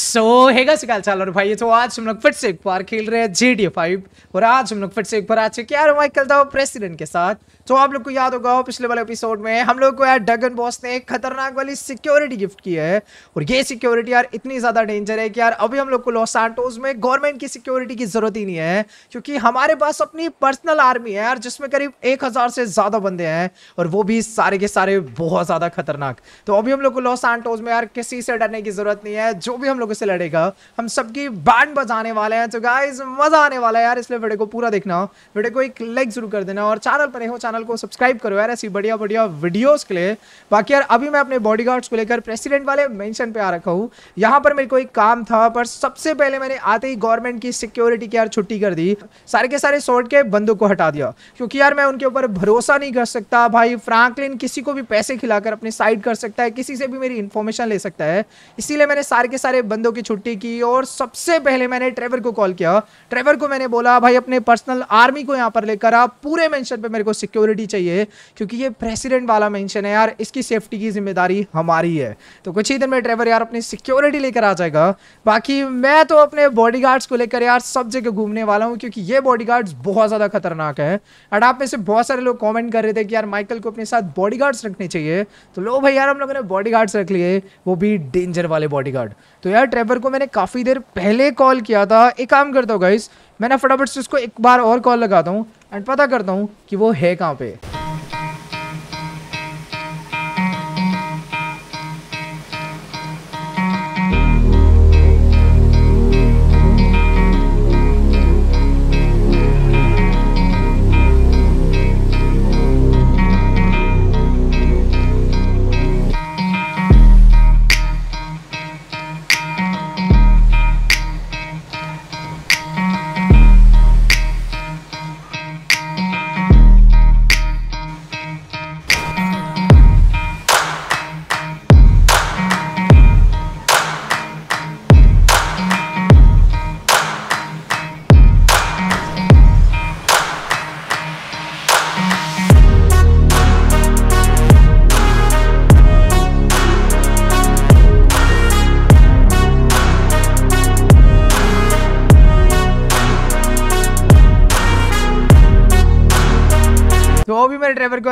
सो हेगा सिकाल चाल और भाई तो आज हम लोग फिर से एक बार खेल रहे हैं जी डी फाइव और आज हम लोग फिर से एक बार आ चुके यार माइकल था प्रेसिडेंट के साथ तो आप लोग को याद होगा पिछले वाले एपिसोड में हम लोग को यार डगन बॉस ने एक खतरनाक वाली सिक्योरिटी गिफ्ट की है और ये सिक्योरिटी यार इतनी ज़्यादा डेंजर है कि यार अभी हम लोग को लॉस एंटोज में गवर्नमेंट की सिक्योरिटी की ज़रूरत ही नहीं है क्योंकि हमारे पास अपनी पर्सनल आर्मी है यार जिसमें करीब एक हज़ार से ज़्यादा बंदे हैं और वो भी सारे के सारे बहुत ज़्यादा खतरनाक तो अभी हम लोग को लॉस एंटोज में यार किसी से डरने की ज़रूरत नहीं है जो भी हम लोगों से लड़ेगा हम सबकी बैंड बजाने वाले हैं तो गाइज मज़ा आने वाला है यार इसलिए वीडियो को पूरा देखना वीडियो को एक लाइक जरूर कर देना और चैनल पर हो चैनल को सब्सक्राइब करो यार ऐसी बढ़िया बढ़िया वीडियोज़ के लिए बाकी यार अभी मैं अपने बॉडी को लेकर प्रेसिडेंट वाले मैंशन पे आ रखा हूँ यहाँ पर मेरे को एक काम था पर सबसे पहले मैंने आते ही गवर्नमेंट की सिक्योरिटी की यार छुट्टी कर दी सारे के सारे सोर्ट के बंदूक को हटा दिया क्योंकि यार मैं उनके ऊपर भरोसा नहीं कर सकता भाई फ्रैंकलिन किसी को भी पैसे खिलाकर अपने साइड कर सकता है किसी से भी मेरी इंफॉर्मेशन ले सकता है इसीलिए मैंने सारे के सारे बंदों की छुट्टी की और सबसे पहले मैंने ट्रेवर को कॉल किया ट्रेवर को मैंने बोला भाई अपने पर्सनल आर्मी को यहाँ पर लेकर आप पूरे मैंशन पर मेरे को सिक्योरिटी चाहिए क्योंकि ये प्रेसिडेंट वाला मैंशन है यार इसकी सेफ्टी की जिम्मेदारी हमारी है तो कुछ ही दिन में ट्रेवर यार अपनी सिक्योरिटी लेकर आ जाएगा बाकी मैं तो अपने बॉडी को लेकर यार सब जगह घूमने वाला हूँ क्योंकि ये बॉडी बहुत ज़्यादा खतरनाक है एंड आप में से बहुत सारे लोग कॉमेंट कर रहे थे कि यार माइकल को अपने साथ बॉडी रखने चाहिए तो लो भाई यार हम लोगों ने बॉडी रख लिए वो भी डेंजर वाले बॉडी तो यार यार ट्रेवर को मैंने काफ़ी देर पहले कॉल किया था एक काम करता हूँ गाइस मैंने फटाफट से उसको एक बार और कॉल लगाता हूँ एंड पता करता हूँ कि वो है कहाँ पे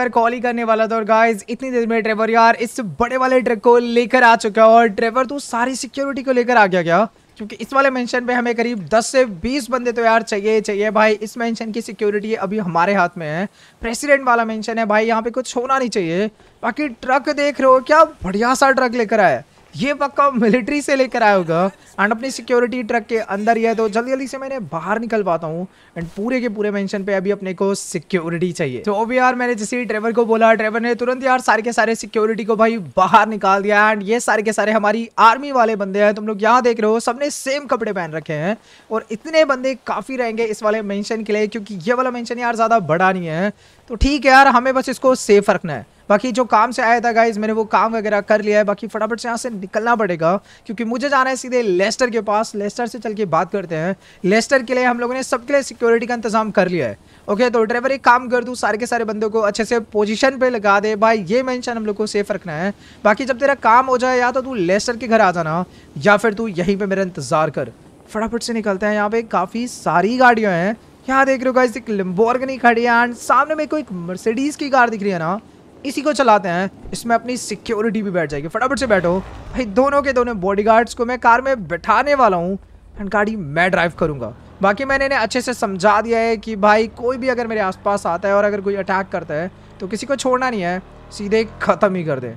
बार कॉल ही करने वाला था और गाइस इतनी देर में ट्रेवर यार इस बड़े वाले ट्रक को लेकर आ चुका और ड्राइवर तो सारी सिक्योरिटी को लेकर आ गया क्या क्योंकि इस वाले मेंशन पे हमें करीब 10 से 20 बंदे तो यार चाहिए चाहिए भाई इस मेंशन की सिक्योरिटी अभी हमारे हाथ में है प्रेसिडेंट वाला मेंशन है भाई यहाँ पे कुछ होना नहीं चाहिए बाकी ट्रक देख रहे हो क्या बढ़िया सा ट्रक लेकर आया ये पक्का मिलिट्री से लेकर आया होगा एंड अपनी सिक्योरिटी ट्रक के अंदर ही है तो जल्दी जल्दी से मैंने बाहर निकल पाता हूँ एंड पूरे के पूरे मेंशन पे अभी अपने को सिक्योरिटी चाहिए तो अभी यार मैंने जैसे ही ड्राइवर को बोला ड्राइवर ने तुरंत यार सारे के सारे सिक्योरिटी को भाई बाहर निकाल दिया एंड ये सारे के सारे हमारी आर्मी वाले बंदे हैं तुम लोग यहाँ देख रहे हो सबने सेम कपड़े पहन रखे हैं और इतने बंदे काफ़ी रहेंगे इस वाले मैंशन के लिए क्योंकि ये वाला मैंशन यार ज़्यादा बड़ा नहीं है तो ठीक है यार हमें बस इसको सेफ रखना है बाकी जो काम से आया था गाइज मैंने वो काम वगैरह कर लिया है बाकी फटाफट से यहाँ से निकलना पड़ेगा क्योंकि मुझे जाना है सीधे लेस्टर के पास लेस्टर से चल के बात करते हैं लेस्टर के लिए हम लोगों ने सबके लिए सिक्योरिटी का इंतजाम कर लिया है ओके तो ड्राइवर एक काम कर दूँ सारे के सारे बंदों को अच्छे से पोजिशन पे लगा दे भाई ये मैंशन हम लोग को सेफ रखना है बाकी जब तेरा काम हो जाए या तो तू लेस्टर के घर आ जाना या फिर तू यहीं पर मेरा इंतज़ार कर फटाफट से निकलते हैं यहाँ पे काफ़ी सारी गाड़ियाँ हैं यहाँ देख रहे हो गाइस एक लिम्बोर्गनी खड़ी है एंड सामने मेरे को एक मर्सिडीज की कार दिख रही है ना इसी को चलाते हैं इसमें अपनी सिक्योरिटी भी बैठ जाएगी फटाफट से बैठो भाई दोनों के दोनों बॉडीगार्ड्स को मैं कार में बैठाने वाला हूँ एंड गाड़ी मैं ड्राइव करूँगा बाकी मैंने इन्हें अच्छे से समझा दिया है कि भाई कोई भी अगर मेरे आसपास आता है और अगर कोई अटैक करता है तो किसी को छोड़ना नहीं है सीधे ख़त्म ही कर दे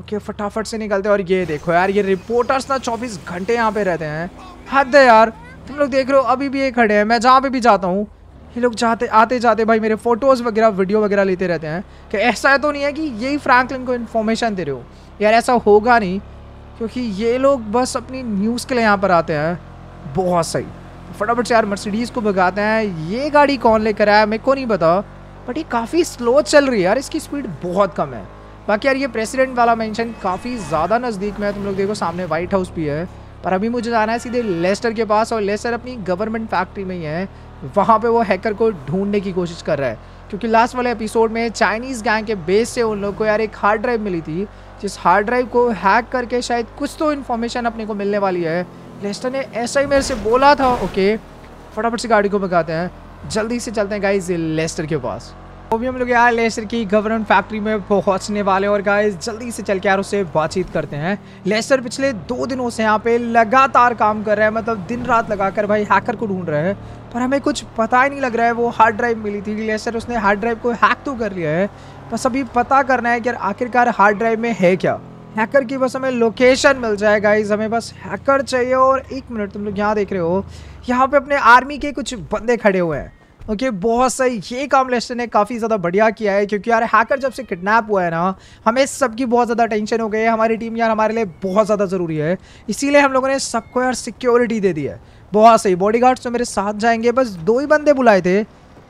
ओके फटाफट से निकलते हैं और ये देखो यार ये रिपोर्टर्स ना चौबीस घंटे यहाँ पे रहते हैं हद है यार तुम लोग देख रहे हो अभी भी ये खड़े हैं मैं जहाँ पे भी जाता हूँ ये लोग जाते आते जाते भाई मेरे फोटोज़ वगैरह वीडियो वगैरह लेते रहते हैं कि ऐसा तो नहीं है कि यही फ्रैंकलिन को इन्फॉर्मेशन दे रहे हो यार ऐसा होगा नहीं क्योंकि ये लोग बस अपनी न्यूज़ के लिए यहाँ पर आते हैं बहुत सही फटाफट से यार मर्सिडीज़ को भगाते हैं ये गाड़ी कौन लेकर आया मेरे को नहीं पता बट ये काफ़ी स्लो चल रही है यार इसकी स्पीड बहुत कम है बाकी यार ये प्रेसिडेंट वाला मेंशन काफ़ी ज़्यादा नज़दीक में है तुम लोग देखो सामने वाइट हाउस भी है पर अभी मुझे जाना है सीधे लेस्टर के पास और लेस्टर अपनी गवर्नमेंट फैक्ट्री में ही है वहाँ पे वो हैकर को ढूंढने की कोशिश कर रहा है क्योंकि लास्ट वाले एपिसोड में चाइनीज़ गैंग के बेस से उन लोग को यार एक हार्ड ड्राइव मिली थी जिस हार्ड ड्राइव को हैक करके शायद कुछ तो इन्फॉर्मेशन अपने को मिलने वाली है लेस्टर ने ऐसा ही मेरे से बोला था ओके फटाफट से गाड़ी को भगाते हैं जल्दी से चलते हैं गाइज लेस्टर के पास वो भी हम लोग यार लेसर की गवर्नमेंट फैक्ट्री में पहुंचने वाले और गाइस जल्दी से चल के यार उससे बातचीत करते हैं लेसर पिछले दो दिनों से यहाँ पे लगातार काम कर रहे हैं मतलब दिन रात लगाकर भाई हैकर को ढूंढ रहे हैं पर हमें कुछ पता ही नहीं लग रहा है वो हार्ड ड्राइव मिली थी लेसर उसने हार्ड ड्राइव को हैक तो कर लिया है बस अभी पता करना है कि यार आखिरकार हार्ड ड्राइव में है क्या हैकर की बस हमें लोकेशन मिल जाए गाइज हमें बस हैकर चाहिए और एक मिनट तुम लोग यहाँ देख रहे हो यहाँ पे अपने आर्मी के कुछ बंदे खड़े हुए हैं ओके okay, बहुत सही ये काम लेस्टर ने काफ़ी ज़्यादा बढ़िया किया है क्योंकि यार हैकर जब से किडनैप हुआ है ना हमें सबकी बहुत ज़्यादा टेंशन हो गई है हमारी टीम यार हमारे लिए बहुत ज़्यादा ज़रूरी है इसीलिए हम लोगों ने सबको यार सिक्योरिटी दे दी है बहुत सही बॉडी गार्ड्स तो मेरे साथ जाएंगे बस दो ही बंदे बुलाए थे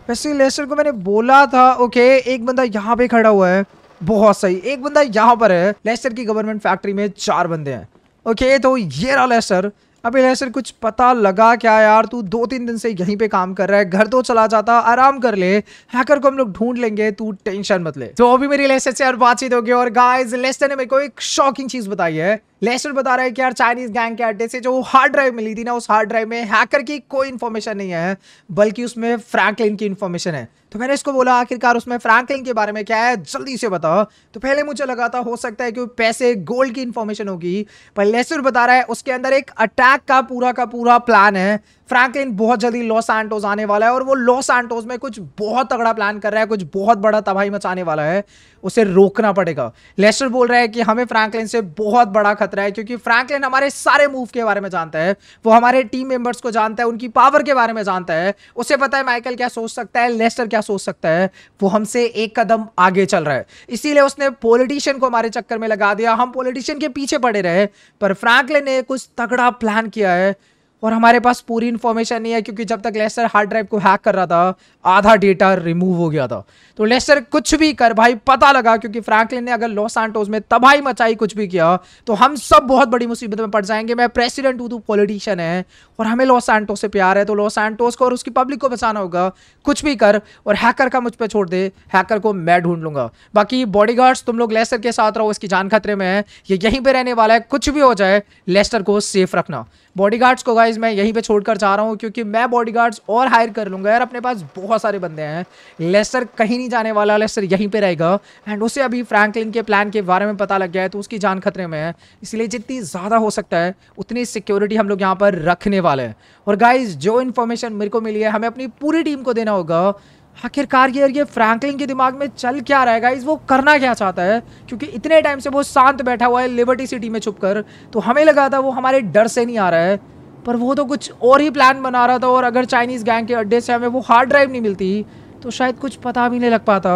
वैसे लेस्टर को मैंने बोला था ओके एक बंदा यहाँ पर खड़ा हुआ है बहुत सही एक बंदा यहाँ पर है लेस्टर की गवर्नमेंट फैक्ट्री में चार बंदे हैं ओके तो ये रहा लेस्टर अब यार सर कुछ पता लगा क्या यार तू दो तीन दिन से यहीं पे काम कर रहा है घर तो चला जाता आराम कर ले हैकर को हम लोग ढूंढ लेंगे तू टेंशन मत ले तो अभी मेरी लेसर से यार बातचीत होगी और गाइस लेस्टर ने मेरे को एक शॉकिंग चीज बताई है लेस्टर बता रहा है कि यार चाइनीज गैंग के अड्डे से जो हार्ड ड्राइव मिली थी ना उस हार्ड ड्राइव में हैकर की कोई इन्फॉर्मेशन नहीं है बल्कि उसमें फ्रैंकलिन की इन्फॉर्मेशन है तो मैंने इसको बोला आखिरकार उसमें फ्रैंकलिन के बारे में क्या है जल्दी से बताओ तो पहले मुझे लगा था हो सकता है कि पैसे गोल्ड की इन्फॉर्मेशन होगी पर लेस्टर बता रहा है उसके अंदर एक अटैक का पूरा का पूरा प्लान है फ्रैंकलिन बहुत जल्दी लॉस एंटोज आने वाला है और वो लॉस एंटोज में कुछ बहुत तगड़ा प्लान कर रहा है कुछ बहुत बड़ा तबाही मचाने वाला है उसे रोकना पड़ेगा लेस्टर बोल रहा है कि हमें फ्रैंकलिन से बहुत बड़ा खतरा है क्योंकि फ्रैंकलिन हमारे सारे मूव के बारे में जानता है वो हमारे टीम मेंबर्स को जानता है उनकी पावर के बारे में जानता है उसे पता है माइकल क्या सोच सकता है लेस्टर क्या सोच सकता है वो हमसे एक कदम आगे चल रहा है इसीलिए उसने पॉलिटिशियन को हमारे चक्कर में लगा दिया हम पॉलिटिशियन के पीछे पड़े रहे पर फ्रैंकलिन ने कुछ तगड़ा प्लान किया है और हमारे पास पूरी इन्फॉर्मेशन नहीं है क्योंकि जब तक लेस्टर हार्ड ड्राइव को हैक कर रहा था आधा डेटा रिमूव हो गया था तो लेस्टर कुछ भी कर भाई पता लगा क्योंकि फ्रैंकलिन ने अगर लॉस एंटोज में तबाही मचाई कुछ भी किया तो हम सब बहुत बड़ी मुसीबत में पड़ जाएंगे मैं प्रेसिडेंट हूँ तू तो पॉलिटिशियन है और हमें लॉस एंटोस से प्यार है तो लॉस एंटोस को और उसकी पब्लिक को बचाना होगा कुछ भी कर और हैकर का मुझ पर छोड़ दे हैकर को मैं ढूंढ लूंगा बाकी बॉडी तुम लोग लेस्टर के साथ रहो इसकी जान खतरे में है ये यहीं पर रहने वाला है कुछ भी हो जाए लेस्टर को सेफ रखना बॉडी को गाइज गाइज मैं यहीं पे छोड़कर चाह रहा हूँ क्योंकि मैं बॉडीगार्ड्स और हायर कर लूँगा यार अपने पास बहुत सारे बंदे हैं लेस्टर कहीं नहीं जाने वाला लेस्टर यहीं पर रहेगा एंड उसे अभी फ्रैंकलिन के प्लान के बारे में पता लग गया है तो उसकी जान खतरे में है इसलिए जितनी ज़्यादा हो सकता है उतनी सिक्योरिटी हम लोग यहाँ पर रखने वाले हैं और गाइज जो इन्फॉर्मेशन मेरे को मिली है हमें अपनी पूरी टीम को देना होगा आखिरकार ये ये फ्रैंकलिन के दिमाग में चल क्या रहेगा इस वो करना क्या चाहता है क्योंकि इतने टाइम से वो शांत बैठा हुआ है लिबर्टी सिटी में छुपकर तो हमें लगा था वो हमारे डर से नहीं आ रहा है पर वो तो कुछ और ही प्लान बना रहा था और अगर चाइनीज़ गैंग के अड्डे से हमें वो हार्ड ड्राइव नहीं मिलती तो शायद कुछ पता भी नहीं लग पाता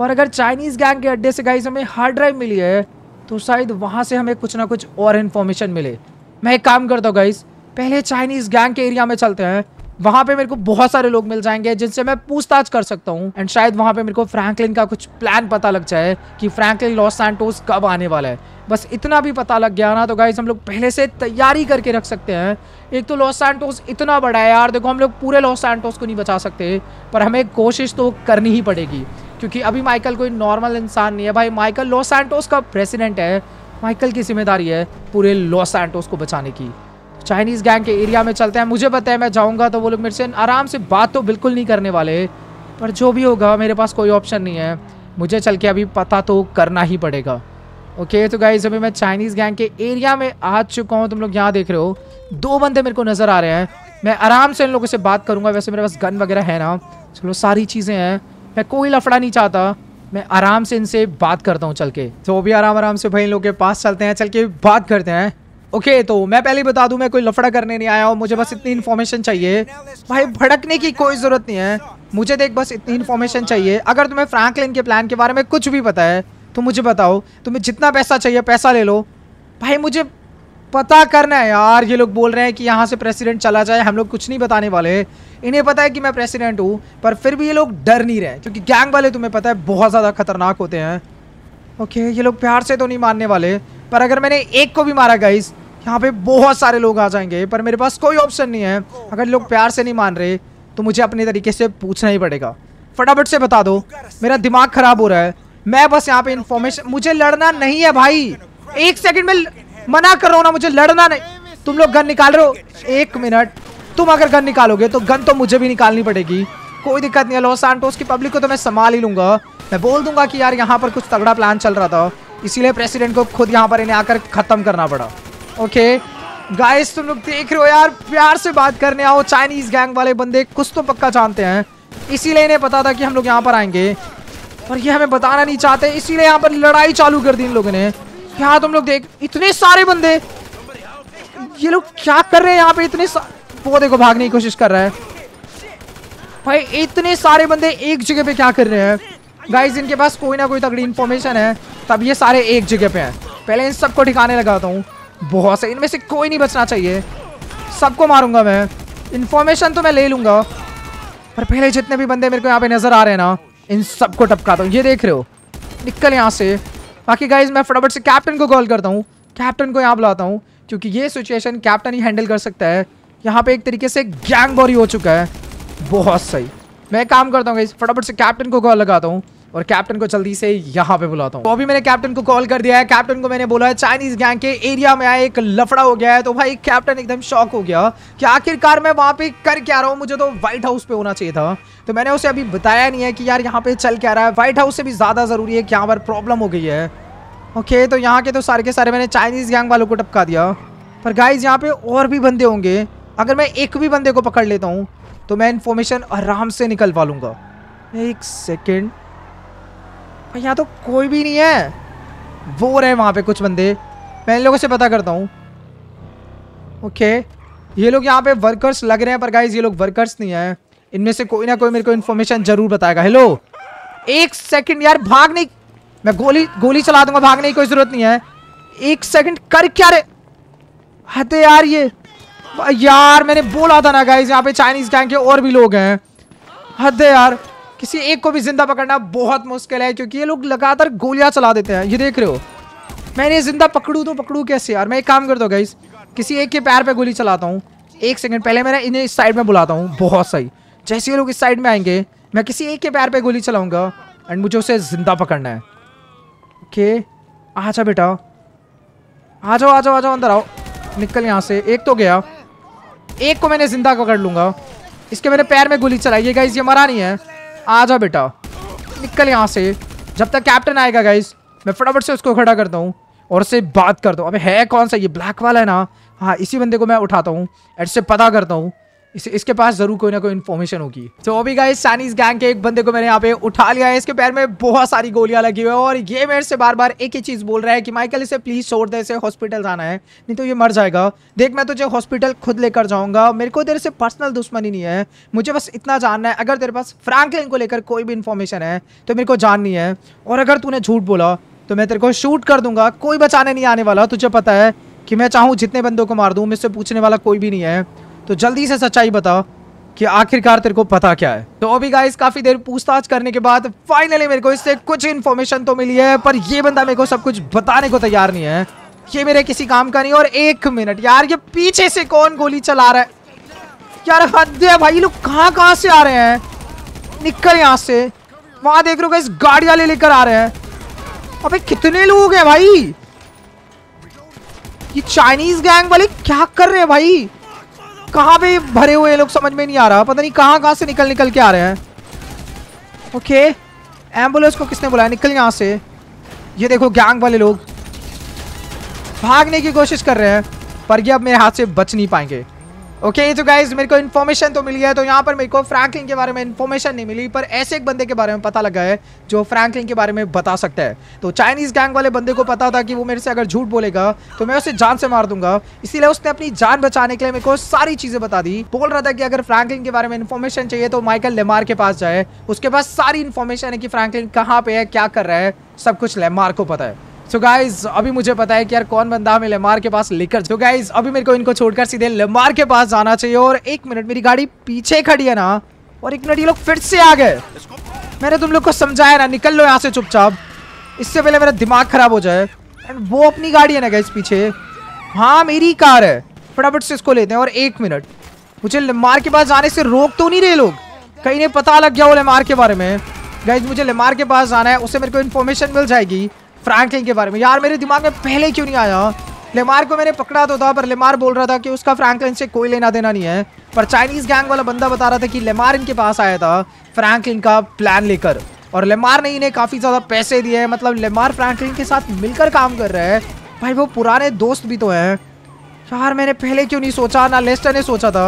और अगर चाइनीज़ गैंग के अड्डे से गाइज़ हमें हार्ड ड्राइव मिली है तो शायद वहाँ से हमें कुछ ना कुछ और इन्फॉर्मेशन मिले मैं एक काम करता हूँ गाइस पहले चाइनीज़ गैंग के एरिया में चलते हैं वहां पे मेरे को बहुत सारे लोग मिल जाएंगे जिनसे मैं पूछताछ कर सकता हूँ एंड शायद वहां पे मेरे को फ्रैंकलिन का कुछ प्लान पता लग जाए कि फ्रैंकलिन लॉस सैंटोस कब आने वाला है बस इतना भी पता लग गया ना तो गाइज हम लोग पहले से तैयारी करके रख सकते हैं एक तो लॉस सैंटोस इतना बड़ा है यार देखो हम लोग पूरे लॉस सैंटोस को नहीं बचा सकते पर हमें कोशिश तो करनी ही पड़ेगी क्योंकि अभी माइकल कोई नॉर्मल इंसान नहीं है भाई माइकल लॉस सैंटोस का प्रेसिडेंट है माइकल की जिम्मेदारी है पूरे लॉस सैंटोस को बचाने की चाइनीज़ गैंग के एरिया में चलते हैं मुझे पता है मैं जाऊँगा तो वो लोग मेरे से आराम से बात तो बिल्कुल नहीं करने वाले पर जो भी होगा मेरे पास कोई ऑप्शन नहीं है मुझे चल के अभी पता तो करना ही पड़ेगा ओके तो गाइज अभी मैं चाइनीज़ गैंग के एरिया में आ चुका हूँ तुम लोग यहाँ देख रहे हो दो बंदे मेरे को नज़र आ रहे हैं मैं आराम से इन लोगों से बात करूँगा वैसे मेरे पास गन वगैरह है ना चलो सारी चीज़ें हैं मैं कोई लफड़ा नहीं चाहता मैं आराम से इनसे बात करता हूँ चल के तो भी आराम आराम से भाई इन लोगों के पास चलते हैं चल के बात करते हैं ओके तो मैं पहले बता दूं मैं कोई लफड़ा करने नहीं आया हूँ मुझे बस इतनी इन्फॉर्मेशन चाहिए भाई भड़कने की कोई ज़रूरत नहीं है मुझे देख बस इतनी इन्फॉर्मेशन चाहिए अगर तुम्हें फ्रैंकलिन के प्लान के बारे में कुछ भी पता है तो मुझे बताओ तुम्हें जितना पैसा चाहिए पैसा ले लो भाई मुझे पता करना है यार ये लोग बोल रहे हैं कि यहाँ से प्रेसिडेंट चला जाए हम लोग कुछ नहीं बताने वाले इन्हें पता है कि मैं प्रेसिडेंट हूँ पर फिर भी ये लोग डर नहीं रहे क्योंकि गैंग वाले तुम्हें पता है बहुत ज़्यादा खतरनाक होते हैं ओके ये लोग प्यार से तो नहीं मानने वाले पर अगर मैंने एक को भी मारा गाइस यहाँ पे बहुत सारे लोग आ जाएंगे पर मेरे पास कोई ऑप्शन नहीं है अगर लोग प्यार से नहीं मान रहे तो मुझे अपने तरीके से पूछना ही पड़ेगा फटाफट से बता दो मेरा दिमाग खराब हो रहा है मैं बस यहाँ पे इन्फॉर्मेशन मुझे लड़ना नहीं है भाई एक सेकंड में मना कर रहा हूँ ना मुझे लड़ना नहीं तुम लोग गन निकाल रहे हो एक मिनट तुम अगर गन निकालोगे तो गन तो मुझे भी निकालनी पड़ेगी कोई दिक्कत नहीं है लॉस सैंटोस की पब्लिक को तो मैं संभाल ही लूंगा मैं बोल दूंगा कि यार यहाँ पर कुछ तगड़ा प्लान चल रहा था इसीलिए प्रेसिडेंट को खुद यहाँ पर इन्हें आकर खत्म करना पड़ा ओके गाइस तुम लोग देख रहे हो यार प्यार से बात करने आओ चाइनीज गैंग वाले बंदे कुछ तो पक्का जानते हैं इसीलिए इन्हें पता था कि हम लोग यहाँ पर आएंगे पर ये हमें बताना नहीं चाहते इसीलिए यहाँ पर लड़ाई चालू कर दी इन लोगों ने यहाँ तुम लोग देख इतने सारे बंदे ये लोग क्या कर रहे हैं यहाँ पे इतने वो देखो भागने की कोशिश कर रहा है भाई इतने सारे बंदे एक जगह पे क्या कर रहे हैं गाइज इनके पास कोई ना कोई तगड़ी इन्फॉर्मेशन है तब ये सारे एक जगह पे हैं पहले इन सबको ठिकाने लगाता हूँ बहुत सही इनमें से कोई नहीं बचना चाहिए सबको मारूंगा मैं इन्फॉर्मेशन तो मैं ले लूंगा पर पहले जितने भी बंदे मेरे को यहाँ पे नजर आ रहे हैं ना इन सबको टपकाता हूँ ये देख रहे हो निकल यहाँ से बाकी गाइज मैं फटाफट से कैप्टन को कॉल करता हूँ कैप्टन को यहाँ बुलाता हूँ क्योंकि ये सिचुएशन कैप्टन ही हैंडल कर सकता है यहाँ पे एक तरीके से गैंग बॉरी हो चुका है बहुत सही मैं काम करता हूँ गाइज फटाफट से कैप्टन को कॉल लगाता हूँ और कैप्टन को जल्दी से यहाँ पे बुलाता हूँ तो अभी मैंने कैप्टन को कॉल कर दिया है कैप्टन को मैंने बोला है चाइनीज गैंग के एरिया में आया एक लफड़ा हो गया है तो भाई कैप्टन एकदम शॉक हो गया कि आखिरकार मैं वहाँ पे कर क्या रहा हूँ मुझे तो व्हाइट हाउस पे होना चाहिए था तो मैंने उसे अभी बताया नहीं है कि यार यहाँ पे चल क्या रहा है व्हाइट हाउस से भी ज़्यादा ज़रूरी है कि यहाँ पर प्रॉब्लम हो गई है ओके तो यहाँ के तो सारे के सारे मैंने चाइनीज़ गैंग वालों को टपका दिया पर गाइज यहाँ पे और भी बंदे होंगे अगर मैं एक भी बंदे को पकड़ लेता हूँ तो मैं इन्फॉर्मेशन आराम से निकल पा लूँगा एक सेकेंड यहाँ तो कोई भी नहीं है वो रहे वहाँ पे कुछ बंदे मैं इन लोगों से पता करता हूँ ओके ये लोग यहाँ पे वर्कर्स लग रहे हैं पर गाइज ये लोग वर्कर्स नहीं है इनमें से कोई ना कोई मेरे को इन्फॉर्मेशन जरूर बताएगा हेलो एक सेकंड यार भागने मैं गोली गोली चला दूंगा भागने की कोई जरूरत नहीं है एक सेकंड कर क्या रे हते यार ये यार मैंने बोला था ना गाइज यहाँ पे चाइनीज गैंग के और भी लोग हैं हद यार किसी एक को भी जिंदा पकड़ना बहुत मुश्किल है क्योंकि ये लोग लगातार गोलियां चला देते हैं ये देख रहे हो मैंने जिंदा पकड़ूँ तो पकड़ू कैसे यार मैं एक काम करता हूँ गाइस किसी एक के पैर पे गोली चलाता हूँ एक सेकंड पहले मैं इन्हें इस साइड में बुलाता हूँ बहुत सही जैसे ये लोग इस साइड में आएंगे मैं किसी एक के पैर पर गोली चलाऊंगा एंड मुझे उसे जिंदा पकड़ना है ओके आ बेटा आ जाओ आ जाओ आ जाओ अंदर आओ निकल यहाँ से एक तो गया एक को मैंने जिंदा पकड़ लूँगा इसके मैंने पैर में गोली चलाई ये गाइस ये मरा नहीं है आ जाओ बेटा निकल यहाँ से जब तक कैप्टन आएगा गाइस मैं फटाफट से उसको खड़ा करता हूँ और उससे बात करता हूँ अबे है कौन सा ये ब्लैक वाला है ना हाँ इसी बंदे को मैं उठाता हूँ एड से पता करता हूँ इस, इसके पास जरूर कोई ना कोई इन्फॉर्मेशन होगी तो अभी गाइस सानीज गैंग के एक बंदे को मैंने यहाँ पे उठा लिया है इसके पैर में बहुत सारी गोलियां लगी हुई है और ये मेरे से बार बार एक ही चीज बोल रहा है कि माइकल इसे प्लीज छोड़ दे इसे हॉस्पिटल जाना है नहीं तो ये मर जाएगा देख मैं तुझे हॉस्पिटल खुद लेकर जाऊंगा मेरे को तेरे से पर्सनल दुश्मनी नहीं है मुझे बस इतना जानना है अगर तेरे पास फ्रैंकलिन को लेकर कोई भी इन्फॉर्मेशन है तो मेरे को जाननी है और अगर तूने झूठ बोला तो मैं तेरे को शूट कर दूंगा कोई बचाने नहीं आने वाला तुझे पता है कि मैं चाहूँ जितने बंदों को मार दूँ मुझसे पूछने वाला कोई भी नहीं है तो जल्दी से सच्चाई बताओ कि आखिरकार तेरे को पता क्या है तो अभी गाइस काफी देर पूछताछ करने के बाद फाइनली मेरे को इससे कुछ इन्फॉर्मेशन तो मिली है पर ये बंदा मेरे को सब कुछ बताने को तैयार नहीं है ये मेरे किसी काम का नहीं और एक मिनट यार ये पीछे से कौन गोली चला रहा है यार हद भाई लोग कहाँ कहाँ से आ रहे हैं निकल यहाँ से वहां देख रहे हो गाइस गाड़ियां ले लेकर आ रहे हैं अबे कितने लोग हैं भाई ये चाइनीज गैंग वाले क्या कर रहे हैं भाई कहाँ पे भरे हुए लोग समझ में नहीं आ रहा पता नहीं कहाँ कहाँ से निकल निकल के आ रहे हैं ओके एम्बुलेंस को किसने बुलाया निकल यहाँ से ये देखो गैंग वाले लोग भागने की कोशिश कर रहे हैं पर ये अब मेरे हाथ से बच नहीं पाएंगे ओके okay, तो गाइज मेरे को इन्फॉर्मेशन तो मिली है तो यहाँ पर मेरे को फ्रैंकलिन के बारे में इन्फॉर्मेशन नहीं मिली पर ऐसे एक बंदे के बारे में पता लगा है जो फ्रैंकलिन के बारे में बता सकता है तो चाइनीज गैंग वाले बंदे को पता था कि वो मेरे से अगर झूठ बोलेगा तो मैं उसे जान से मार दूंगा इसीलिए उसने अपनी जान बचाने के लिए मेरे को सारी चीजें बता दी बोल रहा था कि अगर फ्रैंकलिन के बारे में इन्फॉर्मेशन चाहिए तो माइकल लेमार के पास जाए उसके पास सारी इन्फॉर्मेशन है कि फ्रैंकलिन कहाँ पे है क्या कर रहा है सब कुछ लेमार को पता है सो so गाइज अभी मुझे पता है कि यार कौन बंदा हमें लेमार के पास लेकर सो गाइज अभी मेरे को इनको छोड़कर सीधे लेमार के पास जाना चाहिए और एक मिनट मेरी गाड़ी पीछे खड़ी है ना और एक मिनट ये लोग फिर से आ गए मैंने तुम लोग को समझाया ना निकल लो यहाँ से चुपचाप इससे पहले मेरा दिमाग खराब हो जाए एंड वो अपनी गाड़ी है ना गाइज पीछे हाँ मेरी कार है फटाफट से इसको लेते हैं और एक मिनट मुझे लेमार के पास जाने से रोक तो नहीं रहे लोग कहीं ने पता लग गया वो लेमार के बारे में गाइज मुझे लेमार के पास जाना है उससे मेरे को इन्फॉर्मेशन मिल जाएगी फ्रैंकलिन के बारे में यार मेरे दिमाग में पहले क्यों नहीं आया लेमार को मैंने पकड़ा तो था पर लेमार बोल रहा था कि उसका फ्रैंकलिन से कोई लेना देना नहीं है पर चाइनीज़ गैंग वाला बंदा बता रहा था कि लेमार इनके पास आया था फ्रैंकलिन का प्लान लेकर और लेमार ने इन्हें काफ़ी ज़्यादा पैसे दिए हैं मतलब लेमार फ्रैंकलिन के साथ मिलकर काम कर रहे हैं भाई वो पुराने दोस्त भी तो हैं यार मैंने पहले क्यों नहीं सोचा ना लेस्टर ने सोचा था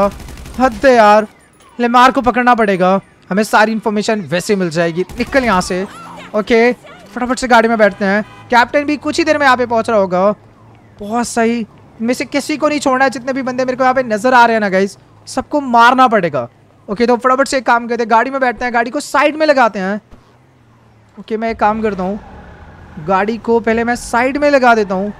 हद यार लेमार को पकड़ना पड़ेगा हमें सारी इन्फॉर्मेशन वैसे मिल जाएगी निकल यहाँ से ओके फटाफट से गाड़ी में बैठते हैं कैप्टन भी कुछ ही देर में यहाँ पे पहुँच रहा होगा बहुत सही में से किसी को नहीं छोड़ना है जितने भी बंदे मेरे को यहाँ पे नज़र आ रहे हैं ना गाइज सबको मारना पड़ेगा ओके तो फटाफट से एक काम करते हैं गाड़ी में बैठते हैं गाड़ी को साइड में लगाते हैं ओके मैं एक काम करता हूँ गाड़ी को पहले मैं साइड में लगा देता हूँ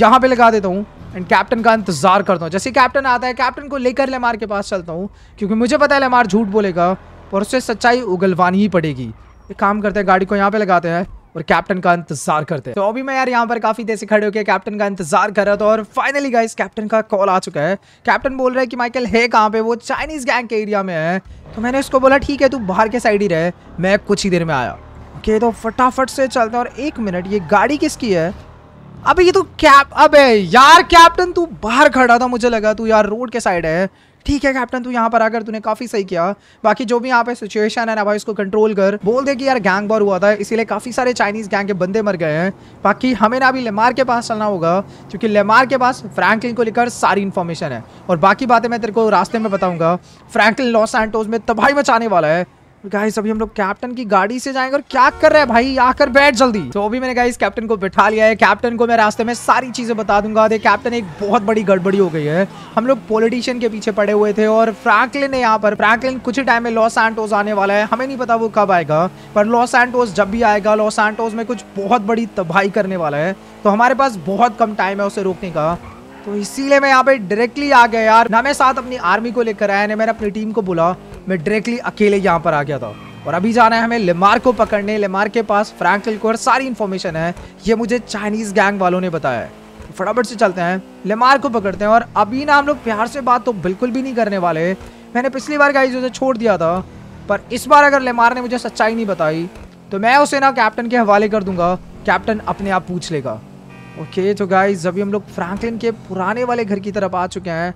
यहाँ पे लगा देता हूँ एंड कैप्टन का इंतजार करता हूँ जैसे कैप्टन आता है कैप्टन को लेकर लेमार के पास चलता हूँ क्योंकि मुझे पता है लेमार झूठ बोलेगा और उससे सच्चाई उगलवानी ही पड़ेगी एक काम करते हैं गाड़ी को यहाँ पे लगाते हैं और कैप्टन का इंतजार करते हैं तो अभी मैं यार यहाँ पर काफी देर से खड़े होकर कैप्टन का इंतजार कर रहा था और फाइनली गाइस कैप्टन का कॉल आ चुका है कैप्टन बोल रहा है कि माइकल है कहाँ पे वो चाइनीज गैंग के एरिया में है तो मैंने उसको बोला ठीक है तू बाहर के साइड ही रहे मैं कुछ ही देर में आया ओके तो फटाफट से चलते हैं और एक मिनट ये गाड़ी किसकी है अबे ये तो कैप अबे यार कैप्टन तू बाहर खड़ा था मुझे लगा तू यार रोड के साइड है ठीक है कैप्टन तू यहाँ पर आकर तूने काफी सही किया बाकी जो भी यहाँ पे सिचुएशन है ना भाई उसको कंट्रोल कर बोल दे कि यार गैंग बार हुआ था इसीलिए काफी सारे चाइनीज गैंग के बंदे मर गए हैं बाकी हमें ना अभी लेमार के पास चलना होगा क्योंकि लेमार के पास फ्रैंकलिन को लेकर सारी इन्फॉर्मेशन है और बाकी बातें मैं तेरे को रास्ते में बताऊंगा फ्रैंकलिन लॉस एंटोज में तबाही मचाने वाला है गाइस अभी हम लोग कैप्टन की गाड़ी से जाएंगे और क्या कर रहे हैं भाई आकर बैठ जल्दी तो अभी मैंने गाइस कैप्टन को बिठा लिया है कैप्टन को मैं रास्ते में सारी चीजें बता दूंगा देख कैप्टन एक बहुत बड़ी गड़बड़ी हो गई है हम लोग पॉलिटिशियन के पीछे पड़े हुए थे और फ्रैंकलिन है यहाँ पर फ्रैंकलिन कुछ ही टाइम में लॉस एंटोज आने वाला है हमें नहीं पता वो कब आएगा पर लॉस एंटोज जब भी आएगा लॉस एंटोज में कुछ बहुत बड़ी तबाही करने वाला है तो हमारे पास बहुत कम टाइम है उसे रोकने का तो इसीलिए मैं यहाँ पे डायरेक्टली आ गया यार ना मैं साथ अपनी आर्मी को लेकर आया ना मैंने अपनी टीम को बुला मैं डायरेक्टली अकेले यहाँ पर आ गया था और अभी जाना है हमें लेमार को पकड़ने लेमार के पास फ्रैंकल को और सारी इन्फॉर्मेशन है ये मुझे चाइनीज गैंग वालों ने बताया है तो फटाफट से चलते हैं लेमार को पकड़ते हैं और अभी ना हम लोग प्यार से बात तो बिल्कुल भी नहीं करने वाले मैंने पिछली बार गाइज उसे छोड़ दिया था पर इस बार अगर लेमार ने मुझे सच्चाई नहीं बताई तो मैं उसे ना कैप्टन के हवाले कर दूंगा कैप्टन अपने आप पूछ लेगा ओके तो गाइज अभी हम लोग फ्रैंकलिन के पुराने वाले घर की तरफ आ चुके हैं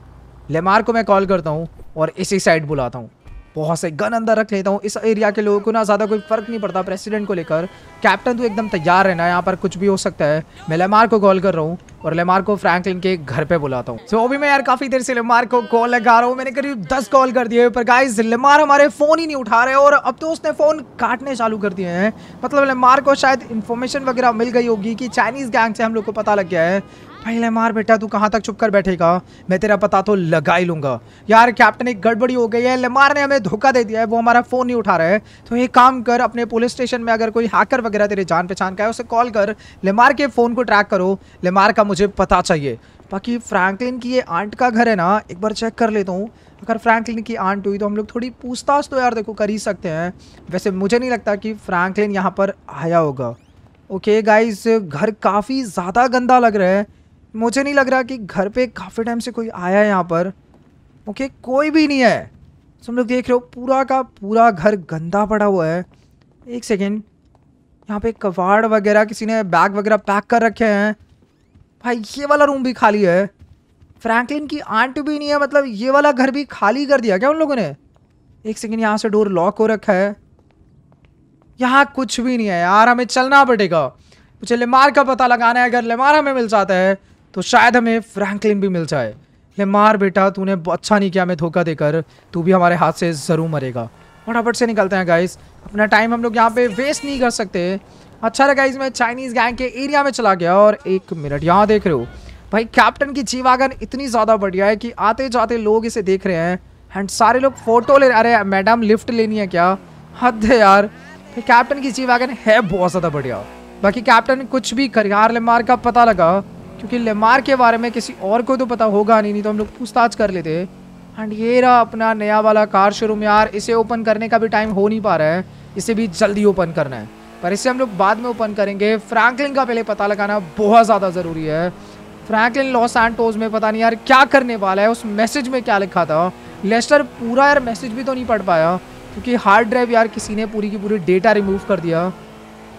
लेमार को मैं कॉल करता हूँ और इसी साइड बुलाता हूँ बहुत से गन अंदर रख लेता हूँ इस एरिया के लोगों को ना ज़्यादा कोई फर्क नहीं पड़ता प्रेसिडेंट को लेकर कैप्टन तो एकदम तैयार रहना यहाँ पर कुछ भी हो सकता है मैं लेमार को कॉल कर रहा हूँ और लेमार को फ्रैंकलिन के घर पे बुलाता हूँ सो so, अभी मैं यार काफ़ी देर से लेमार को कॉल लगा रहा हूँ मैंने करीब दस कॉल कर दिए पर गाइज लेमार हमारे फ़ोन ही नहीं उठा रहे और अब तो उसने फ़ोन काटने चालू कर दिए हैं मतलब लेमार को शायद इन्फॉर्मेशन वगैरह मिल गई होगी कि चाइनीज़ गैंग से हम लोग को पता लग गया है पहले मार बेटा तू कहाँ तक छुप कर बैठेगा मैं तेरा पता तो लगा ही लूंगा यार कैप्टन एक गड़बड़ी हो गई है लेमार ने हमें धोखा दे दिया है वो हमारा फ़ोन नहीं उठा रहा है तो एक काम कर अपने पुलिस स्टेशन में अगर कोई हैकर वगैरह तेरे जान पहचान का है उसे कॉल कर लेमार के फ़ोन को ट्रैक करो लेमार का मुझे पता चाहिए बाकी फ्रैंकलिन की ये आंट का घर है ना एक बार चेक कर लेता हूँ अगर फ्रैंकलिन की आंट हुई तो हम लोग थोड़ी पूछताछ तो यार देखो कर ही सकते हैं वैसे मुझे नहीं लगता कि फ्रैंकलिन यहाँ पर आया होगा ओके गाइस घर काफ़ी ज़्यादा गंदा लग रहा है मुझे नहीं लग रहा कि घर पे काफ़ी टाइम से कोई आया है यहाँ पर ओके okay, कोई भी नहीं है तुम लोग देख रहे हो पूरा का पूरा घर गंदा पड़ा हुआ है एक सेकेंड यहाँ पे कबाड़ वगैरह किसी ने बैग वगैरह पैक कर रखे हैं भाई ये वाला रूम भी खाली है फ्रैंकलिन की आंट भी नहीं है मतलब ये वाला घर भी खाली कर दिया क्या उन लोगों ने एक सेकेंड यहाँ से डोर लॉक हो रखा है यहाँ कुछ भी नहीं है यार हमें चलना पड़ेगा मुझे लेमार का पता लगाना है अगर लेमार हमें मिल जाता है तो शायद हमें फ्रैंकलिन भी मिल जाए ले मार बेटा तूने अच्छा नहीं किया मैं धोखा देकर तू भी हमारे हाथ से ज़रूर मरेगा फटाफट से निकलते हैं गाइस अपना टाइम हम लोग यहाँ पे वेस्ट नहीं कर सकते अच्छा लगा गाइस मैं चाइनीज़ गैंग के एरिया में चला गया और एक मिनट यहाँ देख रहे हो भाई कैप्टन की जीवागन इतनी ज़्यादा बढ़िया है कि आते जाते लोग इसे देख रहे हैं एंड सारे लोग फ़ोटो ले अरे मैडम लिफ्ट लेनी है क्या हद है यार कैप्टन तो की जीवागन है बहुत ज़्यादा बढ़िया बाकी कैप्टन कुछ भी करियार मार का पता लगा क्योंकि लेमार के बारे में किसी और को तो पता होगा नहीं नहीं तो हम लोग पूछताछ कर लेते हैं एंड ये रहा अपना नया वाला कार शोरूम यार इसे ओपन करने का भी टाइम हो नहीं पा रहा है इसे भी जल्दी ओपन करना है पर इसे हम लोग बाद में ओपन करेंगे फ्रैंकलिन का पहले पता लगाना बहुत ज़्यादा ज़रूरी है फ्रैंकलिन लॉस एंटोज में पता नहीं यार क्या करने वाला है उस मैसेज में क्या लिखा था लेस्टर पूरा यार मैसेज भी तो नहीं पढ़ पाया क्योंकि हार्ड ड्राइव यार किसी ने पूरी की पूरी डेटा रिमूव कर दिया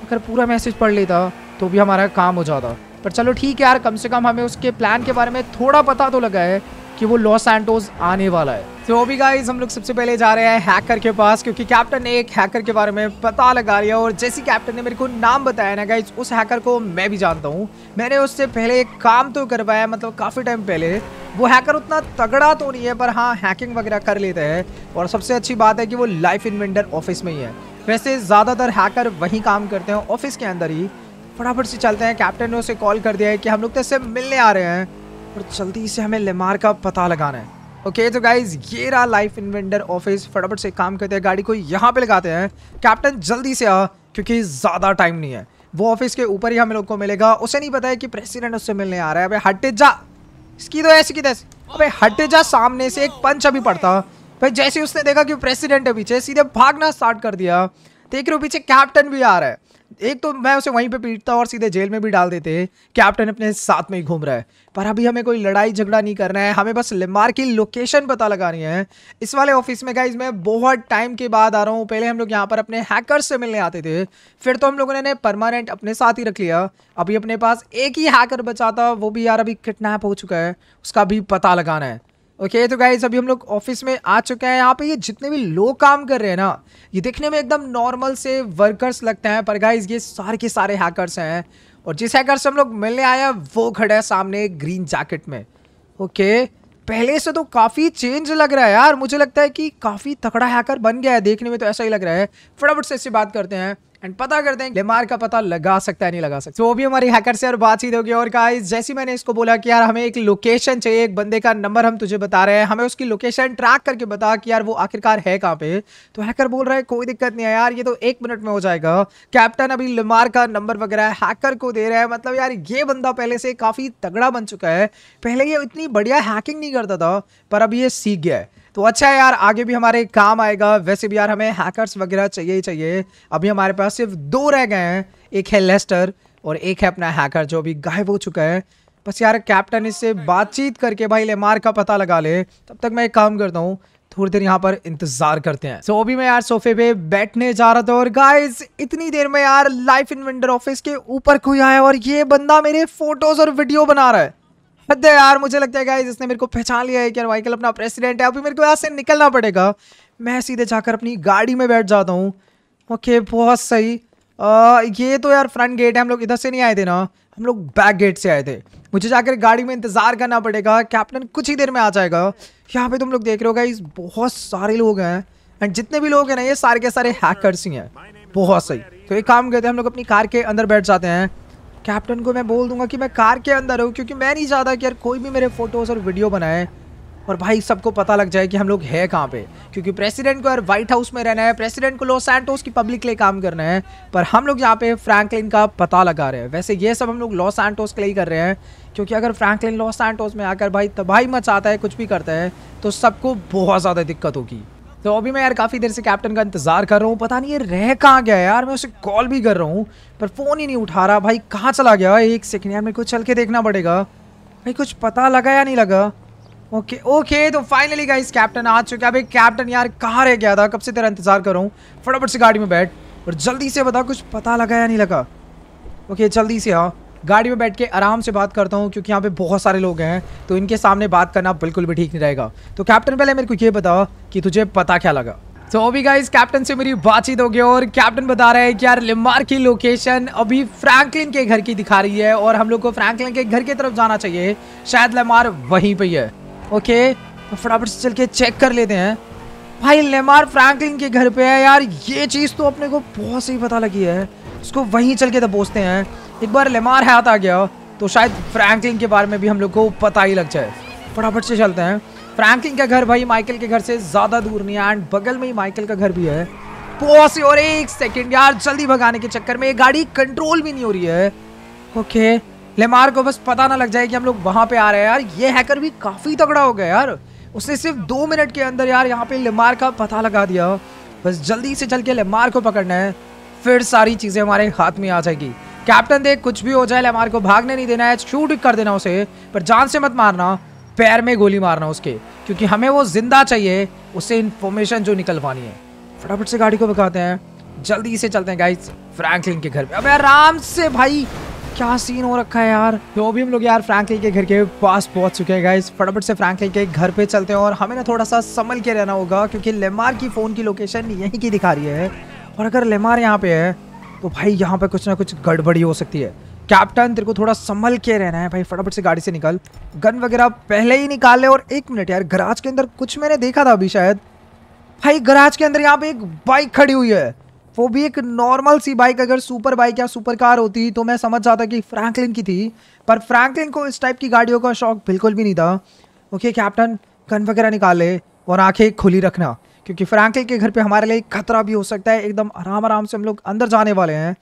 अगर पूरा मैसेज पढ़ लेता तो भी हमारा काम हो जाता पर चलो ठीक है यार कम से कम हमें उसके प्लान के बारे में थोड़ा पता तो लगा है कि वो लॉस एंटोज आने वाला है तो अभी भी गाइज हम लोग सबसे पहले जा रहे हैं हैकर के पास क्योंकि कैप्टन ने एक हैकर के बारे में पता लगा लिया और जैसे कैप्टन ने मेरे को नाम बताया ना गाइज उस हैकर को मैं भी जानता हूँ मैंने उससे पहले एक काम तो करवाया मतलब काफ़ी टाइम पहले वो हैकर उतना तगड़ा तो नहीं है पर हाँ हैकिंग वगैरह कर लेते हैं और सबसे अच्छी बात है कि वो लाइफ इन्वेंटर ऑफिस में ही है वैसे ज़्यादातर हैकर वहीं काम करते हैं ऑफिस के अंदर ही फटाफट से चलते हैं कैप्टन ने उसे कॉल कर दिया है कि हम लोग तो इससे मिलने आ रहे हैं और जल्दी से हमें लेमार का पता लगाना है ओके okay, तो गाइज ये रहा लाइफ इन्वेंडर ऑफिस फटाफट से काम करते हैं गाड़ी को यहाँ पे लगाते हैं कैप्टन जल्दी से आ क्योंकि ज़्यादा टाइम नहीं है वो ऑफिस के ऊपर ही हम लोग को मिलेगा उसे नहीं पता है कि प्रेसिडेंट उससे मिलने आ रहा है अबे हटे जा इसकी तो ऐसी की तैसी अबे हटे जा सामने से एक पंच अभी पड़ता भाई जैसे उसने देखा कि प्रेसिडेंट है पीछे सीधे भागना स्टार्ट कर दिया देख रहे हो पीछे कैप्टन भी आ रहा है एक तो मैं उसे वहीं पे पीटता और सीधे जेल में भी डाल देते कैप्टन अपने साथ में ही घूम रहा है पर अभी हमें कोई लड़ाई झगड़ा नहीं करना है हमें बस लिमार की लोकेशन पता लगानी है इस वाले ऑफिस में गाइज मैं बहुत टाइम के बाद आ रहा हूँ पहले हम लोग यहाँ पर अपने हैकर्स से मिलने आते थे फिर तो हम लोगों ने परमानेंट अपने साथ ही रख लिया अभी अपने पास एक ही हैकर बचा था वो भी यार अभी किडनेप हो चुका है उसका भी पता लगाना है ओके okay, तो गाइज अभी हम लोग ऑफिस में आ चुके हैं यहाँ पे ये जितने भी लोग काम कर रहे हैं ना ये देखने में एकदम नॉर्मल से वर्कर्स लगते हैं पर गाइज ये सारे के सारे हैकर्स हैं और जिस हैकर से हम लोग मिलने आए हैं वो खड़ा है सामने ग्रीन जैकेट में ओके okay, पहले से तो काफ़ी चेंज लग रहा है यार मुझे लगता है कि काफ़ी तकड़ा हैकर बन गया है देखने में तो ऐसा ही लग रहा है फटाफट से इससे बात करते हैं एंड पता करते हैं लेमार का पता लगा सकता है नहीं लगा सकता तो भी हमारी हैकर से और बातचीत होगी और कहा जैसे मैंने इसको बोला कि यार हमें एक लोकेशन चाहिए एक बंदे का नंबर हम तुझे बता रहे हैं हमें उसकी लोकेशन ट्रैक करके बता कि यार वो आखिरकार है कहाँ पे तो हैकर बोल रहा है कोई दिक्कत नहीं है यार ये तो एक मिनट में हो जाएगा कैप्टन अभी लेमार का नंबर वगैरह हैकर को दे रहा है मतलब यार ये बंदा पहले से काफ़ी तगड़ा बन चुका है पहले ये इतनी बढ़िया हैकिंग नहीं करता था पर अब ये सीख गया है तो अच्छा है यार आगे भी हमारे काम आएगा वैसे भी यार हमें हैकर्स वगैरह चाहिए ही चाहिए अभी हमारे पास सिर्फ दो रह गए हैं एक है लेस्टर और एक है अपना हैकर जो अभी गायब हो चुका है बस यार कैप्टन इससे बातचीत करके भाई लेमार का पता लगा ले तब तक मैं एक काम करता हूँ थोड़ी देर यहाँ पर इंतजार करते हैं सो तो so, अभी मैं यार सोफे पे बैठने जा रहा था और गाइस इतनी देर में यार लाइफ इन्वेंटर ऑफिस के ऊपर कोई आया और ये बंदा मेरे फोटोज और वीडियो बना रहा है हद यार मुझे लगता है गाइज इसने मेरे को पहचान लिया है कि यार वाइकल अपना प्रेसिडेंट है अभी मेरे को यहाँ से निकलना पड़ेगा मैं सीधे जाकर अपनी गाड़ी में बैठ जाता हूँ ओके बहुत सही आ, ये तो यार फ्रंट गेट है हम लोग इधर से नहीं आए थे ना हम लोग बैक गेट से आए थे मुझे जाकर गाड़ी में इंतज़ार करना पड़ेगा कैप्टन कुछ ही देर में आ जाएगा यहाँ पे तुम लोग देख रहे हो गाइज बहुत सारे लोग हैं एंड जितने भी लोग हैं ना ये सारे के सारे हैकर्स ही हैं बहुत सही तो एक काम करते हैं हम लोग अपनी कार के अंदर बैठ जाते हैं कैप्टन को मैं बोल दूंगा कि मैं कार के अंदर हूँ क्योंकि मैं नहीं चाहता कि यार कोई भी मेरे फोटोज़ और वीडियो बनाए और भाई सबको पता लग जाए कि हम लोग हैं कहाँ पे क्योंकि प्रेसिडेंट को यार व्हाइट हाउस में रहना है प्रेसिडेंट को लॉस एंटोस की पब्लिक के लिए काम करना है पर हम लोग यहाँ पे फ्रैंकलिन का पता लगा रहे हैं वैसे ये सब हम लोग लॉस एंटोस के लिए कर रहे हैं क्योंकि अगर फ्रैंकलिन लॉस एंटोस में आकर भाई तबाही मचाता है कुछ भी करता है तो सबको बहुत ज़्यादा दिक्कत होगी तो अभी मैं यार काफ़ी देर से कैप्टन का इंतज़ार कर रहा हूँ पता नहीं ये रह कहाँ गया यार मैं उसे कॉल भी कर रहा हूँ पर फ़ोन ही नहीं उठा रहा भाई कहाँ चला गया एक सेकेंड यार मेरे को चल के देखना पड़ेगा भाई कुछ पता लगा या नहीं लगा ओके ओके तो फाइनली गाइस कैप्टन आ चुका भाई कैप्टन यार कहाँ रह गया था कब से तेरा इंतज़ार कर रहा हूँ फटाफट से गाड़ी में बैठ और जल्दी से बता कुछ पता लगा या नहीं लगा ओके जल्दी से हाँ गाड़ी में बैठ के आराम से बात करता हूँ क्योंकि यहाँ पे बहुत सारे लोग हैं तो इनके सामने बात करना बिल्कुल भी ठीक नहीं रहेगा तो कैप्टन पहले मेरे को ये बताओ कि तुझे पता क्या लगा तो so, अभी गाइस कैप्टन से मेरी बातचीत हो गई और कैप्टन बता रहे हैं कि यार लिम्बार की लोकेशन अभी फ्रैंकलिन के घर की दिखा रही है और हम लोग को फ्रैंकलिन के घर की तरफ जाना चाहिए शायद लेमार वहीं पे है ओके तो फटाफट से चल के चेक कर लेते हैं भाई लेमार फ्रैंकलिन के घर पे है यार ये चीज़ तो अपने को बहुत सही पता लगी है उसको वहीं चल के दबोचते हैं एक बार लेमार हाथ आ गया तो शायद फ्रैंकलिन के बारे में भी हम लोग को पता ही लग जाए फटाफट से चलते हैं फ्रैंकलिन का घर भाई माइकल के घर से ज़्यादा दूर नहीं है एंड बगल में ही माइकल का घर भी है पॉस और एक सेकेंड यार जल्दी भगाने के चक्कर में ये गाड़ी कंट्रोल भी नहीं हो रही है ओके लेमार को बस पता ना लग जाए कि हम लोग वहाँ पर आ रहे हैं यार ये हैकर भी काफ़ी तगड़ा हो गया यार उसने सिर्फ दो मिनट के अंदर यार यहाँ पे लेमार का पता लगा दिया बस जल्दी से चल के लेमार को पकड़ना है फिर सारी चीज़ें हमारे हाथ में आ जाएगी कैप्टन देख कुछ भी हो जाए लेमार को भागने नहीं देना है शूट कर देना उसे पर जान से मत मारना पैर में गोली मारना उसके क्योंकि हमें वो जिंदा चाहिए उससे इन्फॉर्मेशन जो निकलवानी है फटाफट से गाड़ी को बिखाते हैं जल्दी से चलते हैं गाइस फ्रैंकलिन के घर पे अबे आराम से भाई क्या सीन हो रखा है यार तो भी हम लोग यार फ्रैंकलिन के घर के पास पहुंच चुके हैं गाइस फटाफट से फ्रैंकलिन के घर पे चलते हैं और हमें ना थोड़ा सा संभल के रहना होगा क्योंकि लेमार की फ़ोन की लोकेशन यहीं की दिखा रही है और अगर लेमार यहाँ पे है तो भाई यहाँ पर कुछ ना कुछ गड़बड़ी हो सकती है कैप्टन तेरे को थोड़ा संभल के रहना है भाई फटाफट से गाड़ी से निकल गन वगैरह पहले ही निकाल ले और एक मिनट यार गराज के अंदर कुछ मैंने देखा था अभी शायद भाई गराज के अंदर यहाँ पे एक बाइक खड़ी हुई है वो भी एक नॉर्मल सी बाइक अगर सुपर बाइक या सुपर कार होती तो मैं समझ जाता कि फ्रैंकलिन की थी पर फ्रैंकलिन को इस टाइप की गाड़ियों का शौक बिल्कुल भी नहीं था ओके कैप्टन गन वगैरह निकाल ले और आंखें खुली रखना क्योंकि फ्रैंकल के घर पे हमारे लिए खतरा भी हो सकता है एकदम आराम आराम से हम लोग अंदर जाने वाले हैं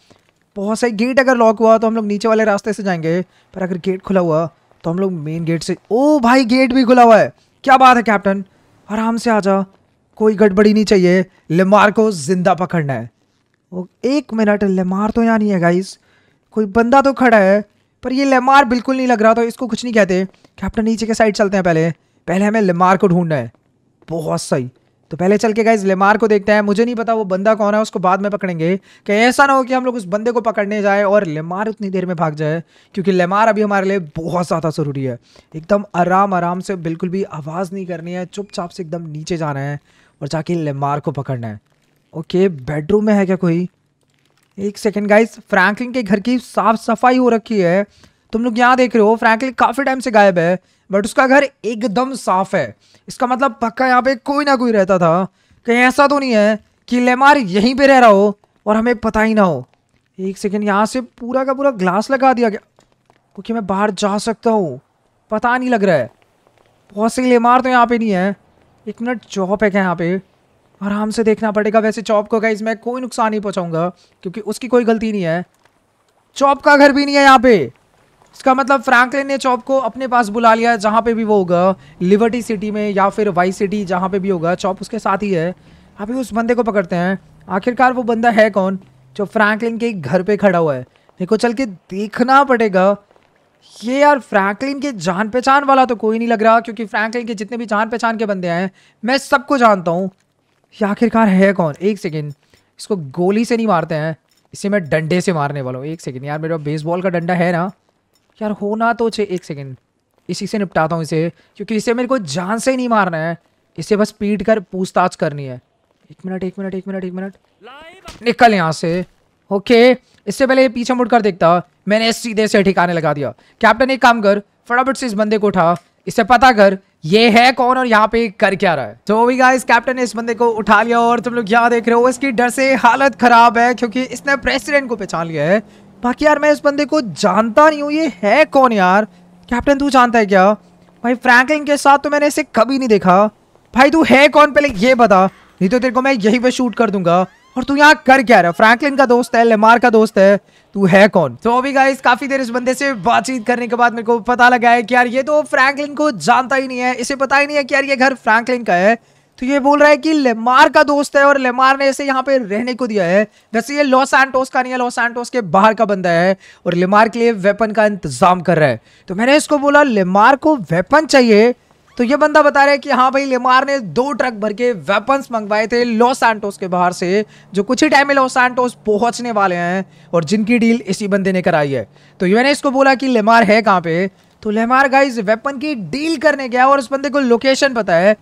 बहुत सही गेट अगर लॉक हुआ तो हम लोग नीचे वाले रास्ते से जाएंगे पर अगर गेट खुला हुआ तो हम लोग मेन गेट से ओ भाई गेट भी खुला हुआ है क्या बात है कैप्टन आराम से आ जा कोई गड़बड़ी नहीं चाहिए लेमार को जिंदा पकड़ना है वो एक मिनट लेमार तो यहाँ नहीं है गाइस कोई बंदा तो खड़ा है पर ये लेमार बिल्कुल नहीं लग रहा तो इसको कुछ नहीं कहते कैप्टन नीचे के साइड चलते हैं पहले पहले हमें लेमार को ढूंढना है बहुत सही तो पहले चल के गाइज लेमार को देखते हैं मुझे नहीं पता वो बंदा कौन है उसको बाद में पकड़ेंगे कि ऐसा ना हो कि हम लोग उस बंदे को पकड़ने जाए और लेमार उतनी देर में भाग जाए क्योंकि लेमार अभी हमारे लिए बहुत ज़्यादा ज़रूरी है एकदम आराम आराम से बिल्कुल भी आवाज़ नहीं करनी है चुपचाप से एकदम नीचे जाना है और जाके लेमार को पकड़ना है ओके बेडरूम में है क्या कोई एक सेकेंड गाइज फ्रैंकलिन के घर की साफ सफाई हो रखी है तुम लोग यहाँ देख रहे हो फ्रैंकलिन काफ़ी टाइम से गायब है बट उसका घर एकदम साफ है इसका मतलब पक्का यहाँ पे कोई ना कोई रहता था कहीं ऐसा तो नहीं है कि लेमार यहीं पे रह रहा हो और हमें पता ही ना हो एक सेकेंड यहाँ से पूरा का पूरा ग्लास लगा दिया गया क्योंकि मैं बाहर जा सकता हूँ पता नहीं लग रहा है बहुत सी लेमार तो यहाँ पे नहीं है एक मिनट चौप है क्या यहाँ पे आराम से देखना पड़ेगा वैसे चौप को गाइज मैं कोई नुकसान नहीं पहुँचाऊँगा क्योंकि उसकी कोई गलती नहीं है चौप का घर भी नहीं है यहाँ पे इसका मतलब फ्रैंकलिन ने चॉप को अपने पास बुला लिया जहाँ पे भी वो होगा लिबर्टी सिटी में या फिर वाई सिटी जहाँ पे भी होगा चॉप उसके साथ ही है अभी उस बंदे को पकड़ते हैं आखिरकार वो बंदा है कौन जो फ्रैंकलिन के घर पे खड़ा हुआ है देखो चल के देखना पड़ेगा ये यार फ्रैंकलिन के जान पहचान वाला तो कोई नहीं लग रहा क्योंकि फ्रैंकलिन के जितने भी जान पहचान के बंदे हैं मैं सबको जानता हूँ ये आखिरकार है कौन एक सेकेंड इसको गोली से नहीं मारते हैं इसे मैं डंडे से मारने वाला हूँ एक सेकेंड यार मेरा बेस बेसबॉल का डंडा है ना यार होना तो चाहिए एक सेकेंड इसी से निपटाता हूँ इसे क्योंकि इसे मेरे को जान से ही नहीं मारना है इसे बस पीट कर पूछताछ करनी है एक मिनट एक मिनट एक मिनट एक मिनट निकल यहाँ से ओके इससे पहले पीछे मुड़ कर देखता मैंने सीधे से ठिकाने लगा दिया कैप्टन एक काम कर फटाफट से इस बंदे को उठा इसे पता कर ये है कौन और यहाँ पे कर क्या रहा है तो भी गाइस कैप्टन ने इस बंदे को उठा लिया और तुम लोग यहाँ देख रहे हो इसकी डर से हालत खराब है क्योंकि इसने प्रेसिडेंट को पहचान लिया है बाकी यार मैं इस बंदे को जानता नहीं हूँ ये है कौन यार कैप्टन तू जानता है क्या भाई फ्रैंकलिन के साथ तो मैंने इसे कभी नहीं देखा भाई तू है कौन पहले ये बता नहीं तो तेरे को मैं यही पे शूट कर दूंगा और तू यहाँ कर क्या रहा फ्रैंकलिन का दोस्त है लेमार का दोस्त है तू है कौन तो अभी गाइस काफी देर इस बंदे से बातचीत करने के बाद मेरे को पता लगा है कि यार ये तो फ्रैंकलिन को जानता ही नहीं है इसे पता ही नहीं है कि यार ये घर फ्रैंकलिन का है तो ये बोल रहा है कि लेमार का दोस्त है और लेमार ने इसे यहाँ पे रहने को दिया है वैसे ये लॉस एंटोस का नहीं है लॉस एंटोस के बाहर का बंदा है और लेमार के लिए वेपन का इंतजाम कर रहा है तो मैंने इसको बोला लेमार को वेपन चाहिए तो ये बंदा बता रहा है कि हाँ भाई लेमार ने दो ट्रक भर के वेपन्स मंगवाए थे लॉस एंटोस के बाहर से जो कुछ ही टाइम में लॉस एंटोस पहुंचने वाले हैं और जिनकी डील इसी बंदे ने कराई है तो मैंने इसको बोला कि लेमार है कहाँ पे तो लेमार गाइज वेपन की डील करने गया और उस बंदे को लोकेशन पता है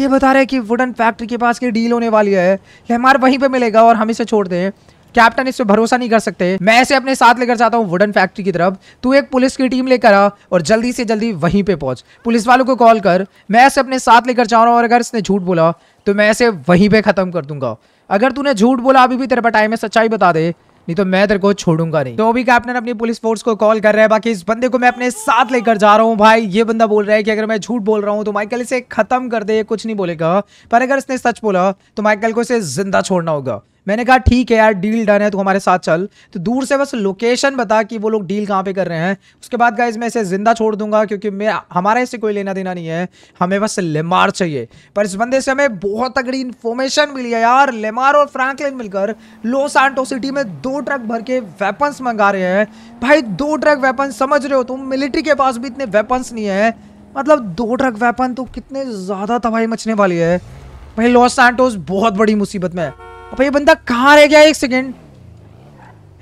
ये बता रहे हैं कि वुडन फैक्ट्री के पास की डील होने वाली है ये हमारा वहीं पे मिलेगा और हम इसे छोड़ दें कैप्टन इस पर भरोसा नहीं कर सकते मैं इसे अपने साथ लेकर जाता हूँ वुडन फैक्ट्री की तरफ तू एक पुलिस की टीम लेकर आ और जल्दी से जल्दी वहीं पे पहुंच पुलिस वालों को कॉल कर मैं इसे अपने साथ लेकर जा रहा हूँ और अगर इसने झूठ बोला तो मैं इसे वहीं पर खत्म कर दूंगा अगर तूने झूठ बोला अभी भी तेरे पर टाइम है सच्चाई बता दे नहीं तो मैं तेरे को छोड़ूंगा नहीं तो अभी कैप्टन अपनी पुलिस फोर्स को कॉल कर रहा है बाकी इस बंदे को मैं अपने साथ लेकर जा रहा हूँ भाई ये बंदा बोल रहा है कि अगर मैं झूठ बोल रहा हूँ तो माइकल इसे खत्म कर दे कुछ नहीं बोलेगा पर अगर इसने सच बोला तो माइकल को इसे जिंदा छोड़ना होगा मैंने कहा ठीक है यार डील डन है तो हमारे साथ चल तो दूर से बस लोकेशन बता कि वो लोग डील कहाँ पे कर रहे हैं उसके बाद गाइज मैं इसे ज़िंदा छोड़ दूंगा क्योंकि मैं हमारा इससे कोई लेना देना नहीं है हमें बस लेमार चाहिए पर इस बंदे से हमें बहुत तगड़ी इन्फॉर्मेशन मिली है यार लेमार और फ्रैंकलिन मिलकर लोस आंटो सिटी में दो ट्रक भर के वेपन्स मंगा रहे हैं भाई दो ट्रक वेपन समझ रहे हो तुम मिलिट्री के पास भी इतने वेपन्स नहीं है मतलब दो ट्रक वेपन तो कितने ज़्यादा तबाही मचने वाली है भाई लॉस सैंटोस बहुत बड़ी मुसीबत में है अब ये बंदा कहाँ रह गया एक सेकेंड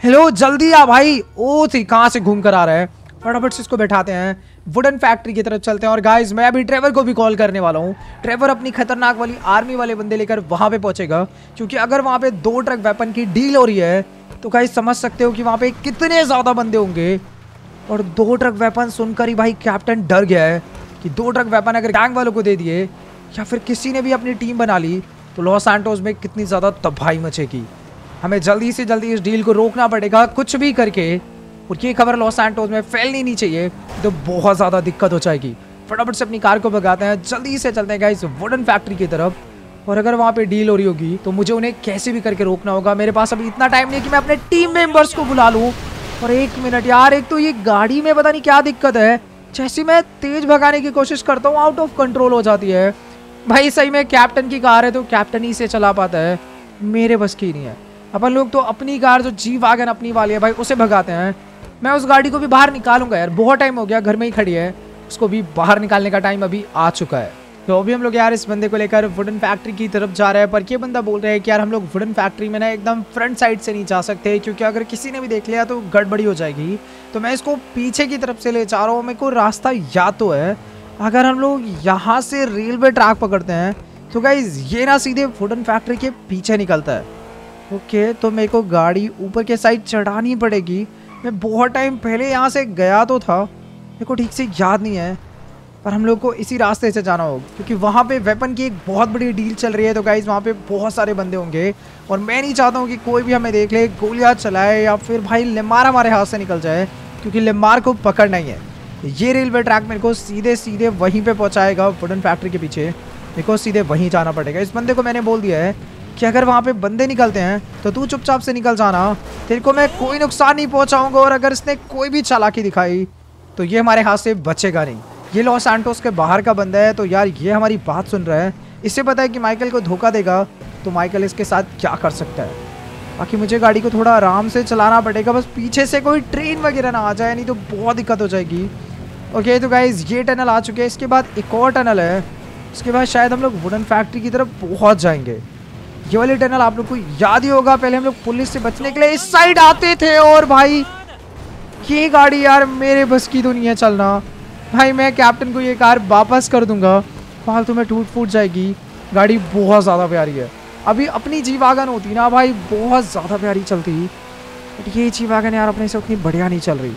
हेलो जल्दी आ भाई ओ थी तो कहाँ से घूम कर आ रहा है फटाफट से इसको बैठाते हैं वुडन फैक्ट्री की तरफ चलते हैं और गाइस मैं अभी ट्रेवर को भी कॉल करने वाला हूँ ट्रेवर अपनी खतरनाक वाली आर्मी वाले बंदे लेकर वहाँ पे पहुँचेगा क्योंकि अगर वहाँ पे दो ट्रक वेपन की डील हो रही है तो गाइस समझ सकते हो कि वहाँ पे कितने ज़्यादा बंदे होंगे और दो ट्रक वेपन सुनकर ही भाई कैप्टन डर गया है कि दो ट्रक वेपन अगर गैंग वालों को दे दिए या फिर किसी ने भी अपनी टीम बना ली तो लॉस एंटोज में कितनी ज़्यादा तबाही मचेगी हमें जल्दी से जल्दी इस डील को रोकना पड़ेगा कुछ भी करके और ये खबर लॉस एंटोज में फैलनी नहीं चाहिए तो बहुत ज़्यादा दिक्कत हो जाएगी फटाफट से अपनी कार को भगाते हैं जल्दी से चलते हैं इस वुडन फैक्ट्री की तरफ और अगर वहाँ पे डील हो रही होगी तो मुझे उन्हें कैसे भी करके रोकना होगा मेरे पास अभी इतना टाइम नहीं कि मैं अपने टीम मेंबर्स को बुला लूँ और एक मिनट यार एक तो ये गाड़ी में पता नहीं क्या दिक्कत है जैसे मैं तेज भगाने की कोशिश करता हूँ आउट ऑफ कंट्रोल हो जाती है भाई सही में कैप्टन की कार है तो कैप्टन ही से चला पाता है मेरे बस की नहीं है अपन लोग तो अपनी कार जो जी वागन अपनी वाली है भाई उसे भगाते हैं मैं उस गाड़ी को भी बाहर निकालूंगा यार बहुत टाइम हो गया घर में ही खड़ी है उसको भी बाहर निकालने का टाइम अभी आ चुका है तो अभी हम लोग यार इस बंदे को लेकर वुडन फैक्ट्री की तरफ जा रहे हैं पर ये बंदा बोल रहा है कि यार हम लोग वुडन फैक्ट्री में ना एकदम फ्रंट साइड से नहीं जा सकते क्योंकि अगर किसी ने भी देख लिया तो गड़बड़ी हो जाएगी तो मैं इसको पीछे की तरफ से ले जा रहा हूँ मेरे को रास्ता या तो है अगर हम लोग यहाँ से रेलवे ट्रैक पकड़ते हैं तो गाइज ये ना सीधे फूडन फैक्ट्री के पीछे निकलता है ओके okay, तो मेरे को गाड़ी ऊपर के साइड चढ़ानी पड़ेगी मैं बहुत टाइम पहले यहाँ से गया तो था मेरे को ठीक से याद नहीं है पर हम लोग को इसी रास्ते से जाना होगा क्योंकि वहाँ पे वेपन की एक बहुत बड़ी डील चल रही है तो गाइज वहाँ पे बहुत सारे बंदे होंगे और मैं नहीं चाहता हूँ कि कोई भी हमें देख ले गोलियाँ चलाए या फिर भाई लेमार हमारे हाथ से निकल जाए क्योंकि लेमार को पकड़ना ही है ये रेलवे ट्रैक मेरे को सीधे सीधे वहीं पे पहुंचाएगा वुडन फैक्ट्री के पीछे मेरे को सीधे वहीं जाना पड़ेगा इस बंदे को मैंने बोल दिया है कि अगर वहाँ पे बंदे निकलते हैं तो तू चुपचाप से निकल जाना तेरे को मैं कोई नुकसान नहीं पहुँचाऊँगा और अगर इसने कोई भी चालाकी दिखाई तो ये हमारे हाथ से बचेगा नहीं ये लॉस एंटोस के बाहर का बंदा है तो यार ये हमारी बात सुन रहा है इससे पता है कि माइकल को धोखा देगा तो माइकल इसके साथ क्या कर सकता है बाकी मुझे गाड़ी को थोड़ा आराम से चलाना पड़ेगा बस पीछे से कोई ट्रेन वगैरह ना आ जाए नहीं तो बहुत दिक्कत हो जाएगी ओके तो गाइज ये टनल आ चुके हैं इसके बाद एक और टनल है उसके बाद शायद हम लोग वुडन फैक्ट्री की तरफ पहुंच जाएंगे ये वाली टनल आप लोग को याद ही होगा पहले हम लोग पुलिस से बचने के लिए इस साइड आते थे और भाई ये गाड़ी यार मेरे बस की तो नहीं है चलना भाई मैं कैप्टन को ये कार वापस कर दूंगा फालतू तो में टूट फूट जाएगी गाड़ी बहुत ज़्यादा प्यारी है अभी अपनी जी वागन होती ना भाई बहुत ज़्यादा प्यारी चलती बट ये जी वागन यार अपने से उतनी बढ़िया नहीं चल रही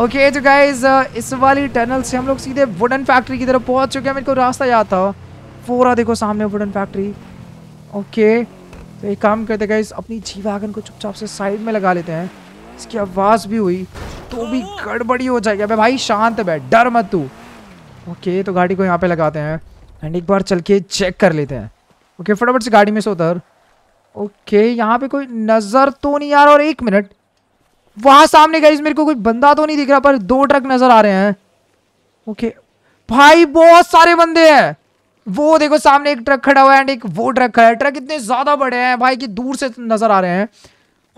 ओके तो गाइज uh, इस वाली टनल से हम लोग सीधे वुडन फैक्ट्री की तरफ पहुंच चुके हैं मेरे को रास्ता याद था पूरा देखो सामने वुडन फैक्ट्री ओके तो एक काम करते गाइज अपनी जी वैगन को चुपचाप से साइड में लगा लेते हैं इसकी आवाज़ भी हुई तो भी गड़बड़ी हो जाएगी अबे भाई शांत बैठ डर मत तू ओके तो गाड़ी को यहाँ पे लगाते हैं एंड एक बार चल के चेक कर लेते हैं ओके फटाफट से गाड़ी में से उतर ओके यहाँ पे कोई नज़र तो नहीं आ रहा और एक मिनट वहां सामने गई मेरे को कोई बंदा तो नहीं दिख रहा पर दो ट्रक नजर आ रहे हैं ओके भाई बहुत सारे बंदे हैं वो देखो सामने एक ट्रक खड़ा हुआ है एंड एक वो ट्रक खड़ा है ट्रक इतने ज्यादा बड़े हैं भाई कि दूर से नजर आ रहे हैं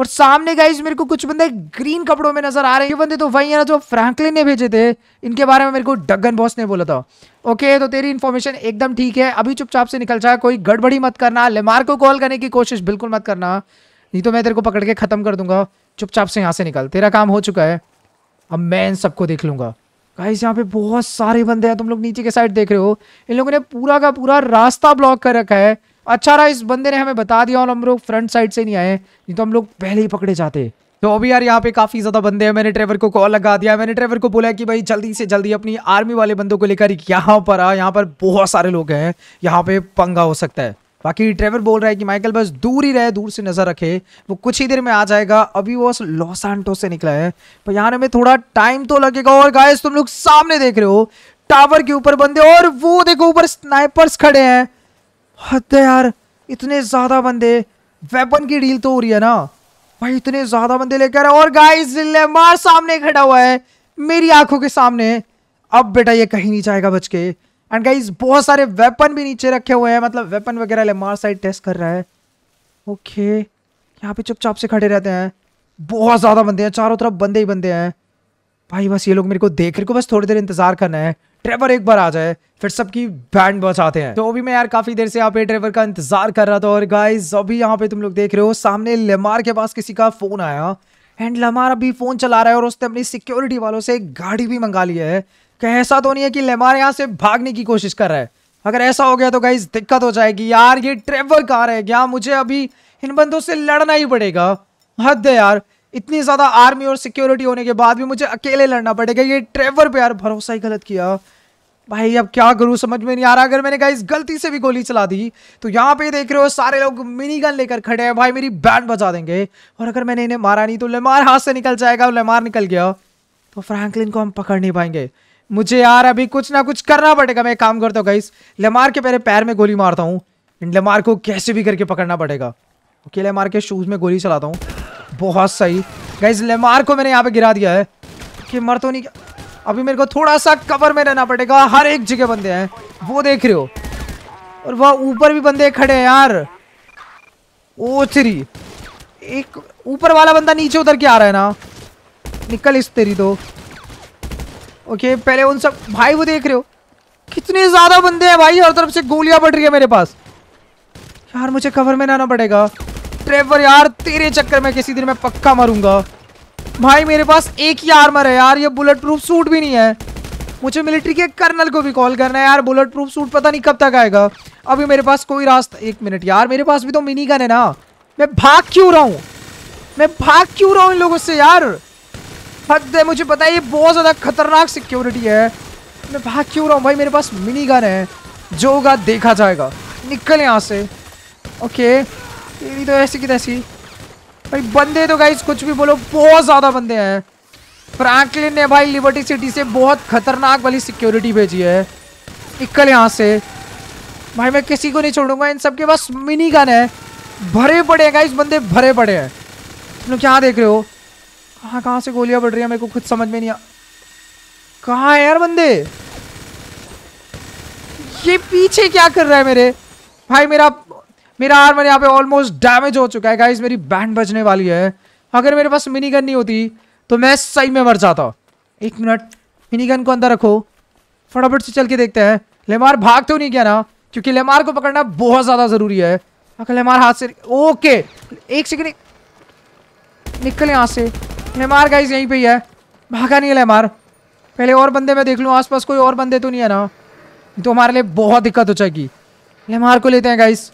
और सामने गाइज मेरे को कुछ बंदे ग्रीन कपड़ों में नजर आ रहे हैं ये बंदे तो वही है ना जो फ्रैंकलिन ने भेजे थे इनके बारे में मेरे को डगन बॉस ने बोला था ओके तो तेरी इन्फॉर्मेशन एकदम ठीक है अभी चुपचाप से निकल जाए कोई गड़बड़ी मत करना लेमार को कॉल करने की कोशिश बिल्कुल मत करना नहीं तो मैं तेरे को पकड़ के खत्म कर दूंगा चुपचाप से यहाँ से निकल तेरा काम हो चुका है अब मैं इन सबको देख लूंगा गाइस यहाँ पे बहुत सारे बंदे हैं तुम लोग नीचे के साइड देख रहे हो इन लोगों ने पूरा का पूरा रास्ता ब्लॉक कर रखा है अच्छा रहा इस बंदे ने हमें बता दिया और हम लोग फ्रंट साइड से नहीं आए नहीं तो हम लोग पहले ही पकड़े जाते तो अभी यार यहाँ पे काफी ज्यादा बंदे हैं मैंने ट्रेवर को कॉल लगा दिया मैंने ट्रेवर को बोला कि भाई जल्दी से जल्दी अपनी आर्मी वाले बंदों को लेकर यहाँ पर आ यहाँ पर बहुत सारे लोग हैं यहाँ पे पंगा हो सकता है बाकी ट्रेवर बोल रहा है कि माइकल बस दूर ही रहे दूर से नज़र रखे वो कुछ ही देर में आ जाएगा अभी वो लॉस एंटो से निकला है पर यहाँ हमें थोड़ा टाइम तो लगेगा और गाय तुम लोग सामने देख रहे हो टावर के ऊपर बंदे और वो देखो ऊपर स्नाइपर्स खड़े हैं हद यार इतने ज़्यादा बंदे वेपन की डील तो हो रही है ना भाई इतने ज़्यादा बंदे लेकर और गाइस लेमार सामने खड़ा हुआ है मेरी आंखों के सामने अब बेटा ये कहीं नहीं जाएगा बच के एंड गाइज बहुत सारे वेपन भी नीचे रखे हुए हैं मतलब वेपन वगैरह मार साइड टेस्ट कर रहा है ओके यहाँ पे चुपचाप से खड़े रहते हैं बहुत ज़्यादा बंदे हैं चारों तरफ बंदे ही बंदे हैं भाई बस ये लोग मेरे को देख रहे को बस थोड़ी देर इंतजार करना है ट्रेवर एक बार आ जाए फिर सबकी बैंड बचाते हैं तो अभी मैं यार काफी देर से यहाँ पे ट्रेवर का इंतजार कर रहा था और गाइज अभी यहाँ पे तुम लोग देख रहे हो सामने लेमार के पास किसी का फोन आया एंड लमार अभी फोन चला रहा है और उसने अपनी सिक्योरिटी वालों से गाड़ी भी मंगा लिया है कहीं ऐसा तो नहीं है कि लेमार यहाँ से भागने की कोशिश कर रहा है अगर ऐसा हो गया तो गाइज दिक्कत हो जाएगी यार ये ट्रेवर कार है क्या मुझे अभी इन बंदों से लड़ना ही पड़ेगा हद है यार इतनी ज़्यादा आर्मी और सिक्योरिटी होने के बाद भी मुझे अकेले लड़ना पड़ेगा ये ट्रेवर पे यार भरोसा ही गलत किया भाई अब क्या करूँ समझ में नहीं आ रहा अगर मैंने गाइज गलती से भी गोली चला दी तो यहाँ पे देख रहे हो सारे लोग मिनी गन लेकर खड़े हैं भाई मेरी बैंड बजा देंगे और अगर मैंने इन्हें मारा नहीं तो लेमार हाथ से निकल जाएगा और लेमार निकल गया तो फ्रैंकलिन को हम पकड़ नहीं पाएंगे मुझे यार अभी कुछ ना कुछ करना पड़ेगा मैं काम करता हूँ गाइस लेमार के पहले पैर में गोली मारता हूँ एंड लेमार को कैसे भी करके पकड़ना पड़ेगा ओके लेमार के शूज़ में गोली चलाता हूँ बहुत सही गाइस लेमार को मैंने यहाँ पे गिरा दिया है कि मर तो नहीं अभी मेरे को थोड़ा सा कवर में रहना पड़ेगा हर एक जगह बंदे हैं वो देख रहे हो और वह ऊपर भी बंदे खड़े हैं यार ओ थ्री एक ऊपर वाला बंदा नीचे उतर के आ रहा है ना निकल इस तेरी तो ओके पहले उन सब भाई वो देख रहे हो कितने ज़्यादा बंदे हैं भाई हर तरफ से गोलियां पड़ रही है मेरे पास यार मुझे कवर में लाना पड़ेगा ट्रेवर यार तेरे चक्कर में किसी दिन मैं पक्का मरूंगा भाई मेरे पास एक ही आर्मर है यार ये बुलेट प्रूफ सूट भी नहीं है मुझे मिलिट्री के कर्नल को भी कॉल करना है यार बुलेट प्रूफ सूट पता नहीं कब तक आएगा अभी मेरे पास कोई रास्ता एक मिनट यार मेरे पास भी तो मिनी गन है ना मैं भाग क्यों रहा हूँ मैं भाग क्यों रहा हूँ इन लोगों से यार हद है मुझे पता है ये बहुत ज़्यादा खतरनाक सिक्योरिटी है मैं भाग क्यों रहा हूँ भाई मेरे पास मिनी गन है जो होगा देखा जाएगा निकल यहाँ से ओके तेरी तो ऐसी की तैसी भाई बंदे तो गाइज कुछ भी बोलो बहुत ज़्यादा बंदे हैं फ्रैंकलिन ने भाई लिबर्टी सिटी से बहुत खतरनाक वाली सिक्योरिटी भेजी है निकल यहाँ से भाई मैं किसी को नहीं छोड़ूंगा इन सबके पास मिनी गन है भरे पड़े हैं गाइज बंदे भरे पड़े हैं तुम लोग क्या देख रहे हो कहाँ कहाँ से गोलियां बढ़ रही है मेरे को खुद समझ में नहीं आ कहाँ है यार बंदे ये पीछे क्या कर रहा है मेरे भाई मेरा मेरा आर्मर यहाँ पे ऑलमोस्ट डैमेज हो चुका है गाइस मेरी बैंड बजने वाली है अगर मेरे पास मिनी गन नहीं होती तो मैं सही में मर जाता एक मिनट मिनी गन को अंदर रखो फटाफट से चल के देखते हैं लेमार भाग तो नहीं गया ना क्योंकि लेमार को पकड़ना बहुत ज़्यादा ज़रूरी है अगर लेमार हाथ से ओके एक सेकेंड निकल यहाँ से लेमार गाइस यहीं पे ही है भागा नहीं है लेमार पहले और बंदे मैं देख लूँ आसपास कोई और बंदे तो नहीं है ना तो हमारे लिए बहुत दिक्कत हो जाएगी लेमार को लेते हैं गाइस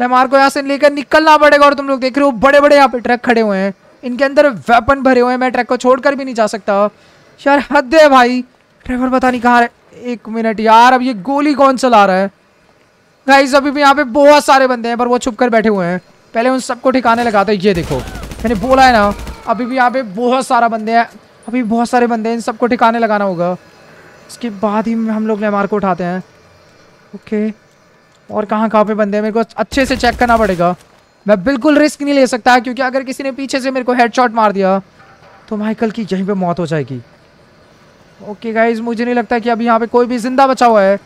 लेमार को यहाँ से लेकर निकलना पड़ेगा और तुम लोग देख रहे हो बड़े बड़े यहाँ पे ट्रक खड़े हुए हैं इनके अंदर वेपन भरे हुए हैं मैं ट्रक को छोड़ भी नहीं जा सकता यार हद है भाई ड्राइवर पता नहीं कहाँ एक मिनट यार अब ये गोली कौन चला रहा है गाइस अभी भी यहाँ पे बहुत सारे बंदे हैं पर वो छुप कर बैठे हुए हैं पहले उन सबको ठिकाने लगाते ये देखो मैंने बोला है ना अभी भी यहाँ पे बहुत सारा बंदे हैं अभी बहुत सारे बंदे हैं इन सबको ठिकाने लगाना होगा उसके बाद ही हम लोग नेमार को उठाते हैं ओके और कहाँ कहाँ पे बंदे हैं मेरे को अच्छे से चेक करना पड़ेगा मैं बिल्कुल रिस्क नहीं ले सकता क्योंकि अगर किसी ने पीछे से मेरे को हेड मार दिया तो माइकल की यहीं पर मौत हो जाएगी ओके गाइज मुझे नहीं लगता कि अभी यहाँ पर कोई भी जिंदा बचा हुआ है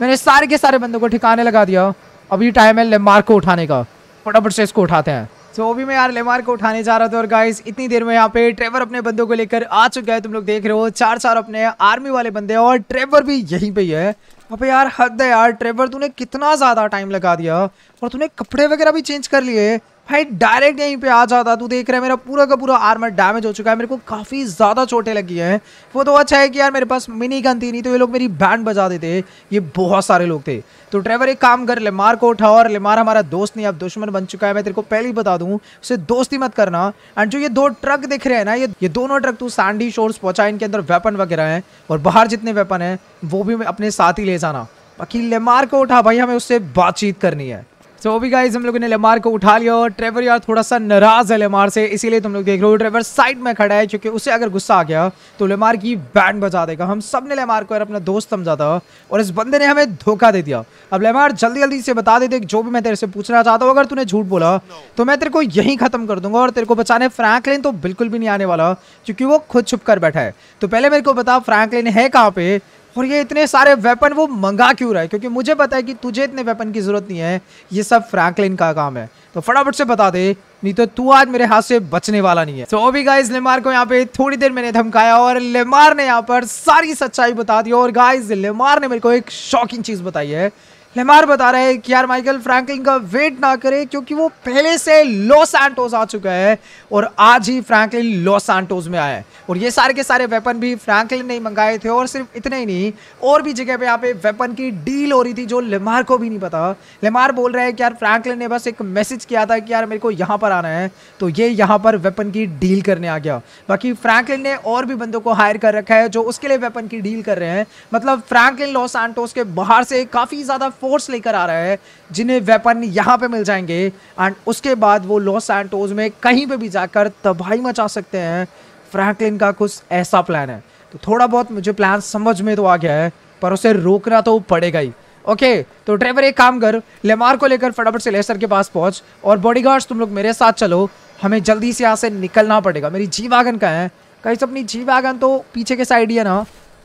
मैंने सारे के सारे बंदों को ठिकाने लगा दिया अभी टाइम है लेमार्क को उठाने का फटाफट से इसको उठाते हैं तो भी मैं यार लेमार को उठाने जा रहा था और गाइस इतनी देर में यहाँ पे ट्रेवर अपने बंदों को लेकर आ चुका है तुम लोग देख रहे हो चार चार अपने आर्मी वाले बंदे और ट्रेवर भी यहीं पे ही है अबे यार हद है यार ट्रेवर तूने कितना ज़्यादा टाइम लगा दिया और तूने कपड़े वगैरह भी चेंज कर लिए भाई डायरेक्ट यहीं पे आ जाता तू देख रहा है मेरा पूरा का पूरा आर्मर डैमेज हो चुका है मेरे को काफ़ी ज़्यादा चोटें लगी हैं वो तो अच्छा है कि यार मेरे पास मिनी गन थी नहीं तो ये लोग मेरी बैंड बजा देते ये बहुत सारे लोग थे तो ड्राइवर एक काम कर लेमार को उठा और लेमार हमारा दोस्त नहीं अब दुश्मन बन चुका है मैं तेरे को पहले ही बता दूँ उसे दोस्ती मत करना एंड जो ये दो ट्रक दिख रहे हैं ना ये ये दोनों ट्रक तू सैंडी शोर्स पहुँचा इनके अंदर वेपन वगैरह हैं और बाहर जितने वेपन हैं वो भी अपने साथ ही ले जाना बाकी लेमार को उठा भाई हमें उससे बातचीत करनी है सो so, भी गाइज हम लोगों ने लेमार को उठा लिया और ट्रेवर यार थोड़ा सा नाराज है लेमार से इसीलिए तुम लोग देख रहे हो ट्रेवर साइड में खड़ा है क्योंकि उसे अगर गुस्सा आ गया तो लेमार की बैंड बजा देगा हम सब ने लेमार को यार अपना दोस्त समझा था और इस बंदे ने हमें धोखा दे दिया अब लेमार जल्दी जल्दी से बता देते जो भी मैं तेरे से पूछना चाहता हूँ अगर तूने झूठ बोला तो मैं तेरे को यहीं खत्म कर दूंगा और तेरे को बचाने फ्रैंकलिन तो बिल्कुल भी नहीं आने वाला क्योंकि वो खुद छुप कर बैठा है तो पहले मेरे को बता फ्रैंकलिन है कहाँ पे और ये इतने सारे वेपन वो मंगा क्यों रहा है क्योंकि मुझे पता है कि तुझे इतने वेपन की ज़रूरत नहीं है ये सब फ्रैंकलिन का काम है तो फटाफट से बता दे नहीं तो तू आज मेरे हाथ से बचने वाला नहीं है तो अभी गाइज लेमार को यहाँ पे थोड़ी देर मैंने धमकाया और लेमार ने यहाँ पर सारी सच्चाई बता दी और गाइज लेमार ने मेरे को एक शॉकिंग चीज़ बताई है लेमार बता रहे हैं कि यार माइकल फ्रैंकलिन का वेट ना करे क्योंकि वो पहले से लॉस एंटोज आ चुका है और आज ही फ्रैंकलिन लॉस एंटोज में आया है और ये सारे के सारे वेपन भी फ्रैंकलिन ने मंगाए थे और सिर्फ इतने ही नहीं और भी जगह पे यहाँ पे वेपन की डील हो रही थी जो लेमार को भी नहीं पता लेमार बोल रहे हैं कि यार फ्रैंकलिन ने बस एक मैसेज किया था कि यार मेरे को यहाँ पर आना है तो ये यहाँ पर वेपन की डील करने आ गया बाकी फ्रैंकलिन ने और भी बंदों को हायर कर रखा है जो उसके लिए वेपन की डील कर रहे हैं मतलब फ्रैंकलिन लॉस एंटोज के बाहर से काफ़ी ज़्यादा फोर्स लेकर आ रहा है जिन्हें वेपन यहाँ पे मिल जाएंगे एंड उसके बाद वो लॉस एंटोज में कहीं पे भी जाकर तबाही मचा सकते हैं फ्रैंकलिन का कुछ ऐसा प्लान है तो थोड़ा बहुत मुझे प्लान समझ में तो आ गया है पर उसे रोकना तो पड़ेगा ही ओके तो ड्राइवर एक काम कर लेमार को लेकर फटाफट से लेसर के पास पहुंच और बॉडी तुम लोग मेरे साथ चलो हमें जल्दी से यहाँ से निकलना पड़ेगा मेरी जी वागन का है कहीं से अपनी जी वागन तो पीछे के साइड ही है ना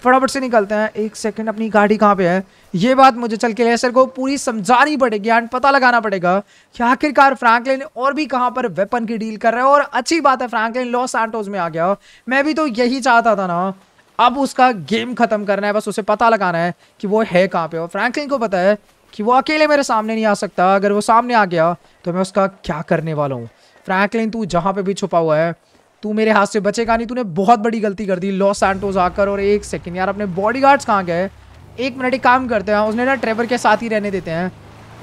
फटाफट से निकलते हैं एक सेकंड अपनी गाड़ी कहाँ पे है ये बात मुझे चल के लेसर को पूरी समझानी पड़ेगी एंड पता लगाना पड़ेगा कि आखिरकार फ्रैंकलिन और भी कहां पर वेपन की डील कर रहे हैं और अच्छी बात है फ्रैंकलिन लॉस एंटोज में आ गया मैं भी तो यही चाहता था ना अब उसका गेम खत्म करना है बस उसे पता लगाना है कि वो है कहाँ पे और फ्रैंकलिन को पता है कि वो अकेले मेरे सामने नहीं आ सकता अगर वो सामने आ गया तो मैं उसका क्या करने वाला हूँ फ्रैंकलिन तू जहाँ पे भी छुपा हुआ है तू मेरे हाथ से बचेगा नहीं तूने बहुत बड़ी गलती कर दी लॉस एंटोज आकर और एक सेकेंड यार अपने बॉडी गार्ड्स कहाँ गए एक मिनट ही काम करते हैं उसने ना ट्रेवर के साथ ही रहने देते हैं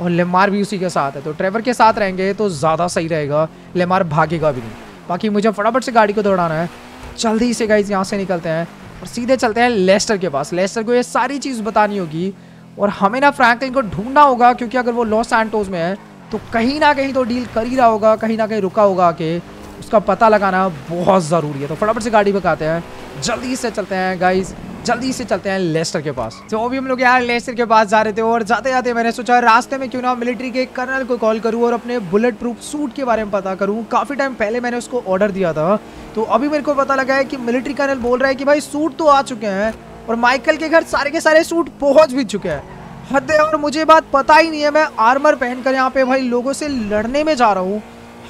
और लेमार भी उसी के साथ है तो ट्रेवर के साथ रहेंगे तो ज़्यादा सही रहेगा लेमार भागेगा भी नहीं बाकी मुझे फटाफट से गाड़ी को दौड़ाना है जल्दी से गाइज यहाँ से निकलते हैं और सीधे चलते हैं लेस्टर के पास लेस्टर को ये सारी चीज़ बतानी होगी और हमें ना फ्रैंकलिन को ढूंढना होगा क्योंकि अगर वो लॉस एंटोज में है तो कहीं ना कहीं तो डील कर ही रहा होगा कहीं ना कहीं रुका होगा आके उसका पता लगाना बहुत ज़रूरी है तो फटाफट से गाड़ी पकाते हैं जल्दी से चलते हैं गाइज जल्दी से चलते हैं लेस्टर के पास तो अभी हम लोग यार लेस्टर के पास जा रहे थे और जाते जाते मैंने सोचा रास्ते में क्यों ना मिलिट्री के कर्नल को कॉल करूँ और अपने बुलेट प्रूफ सूट के बारे में पता करूँ काफ़ी टाइम पहले मैंने उसको ऑर्डर दिया था तो अभी मेरे को पता लगा है कि मिलिट्री कर्नल बोल रहा है कि भाई सूट तो आ चुके हैं और माइकल के घर सारे के सारे सूट पहुँच भी चुके हैं हद और मुझे बात पता ही नहीं है मैं आर्मर पहनकर यहाँ पे भाई लोगों से लड़ने में जा रहा हूँ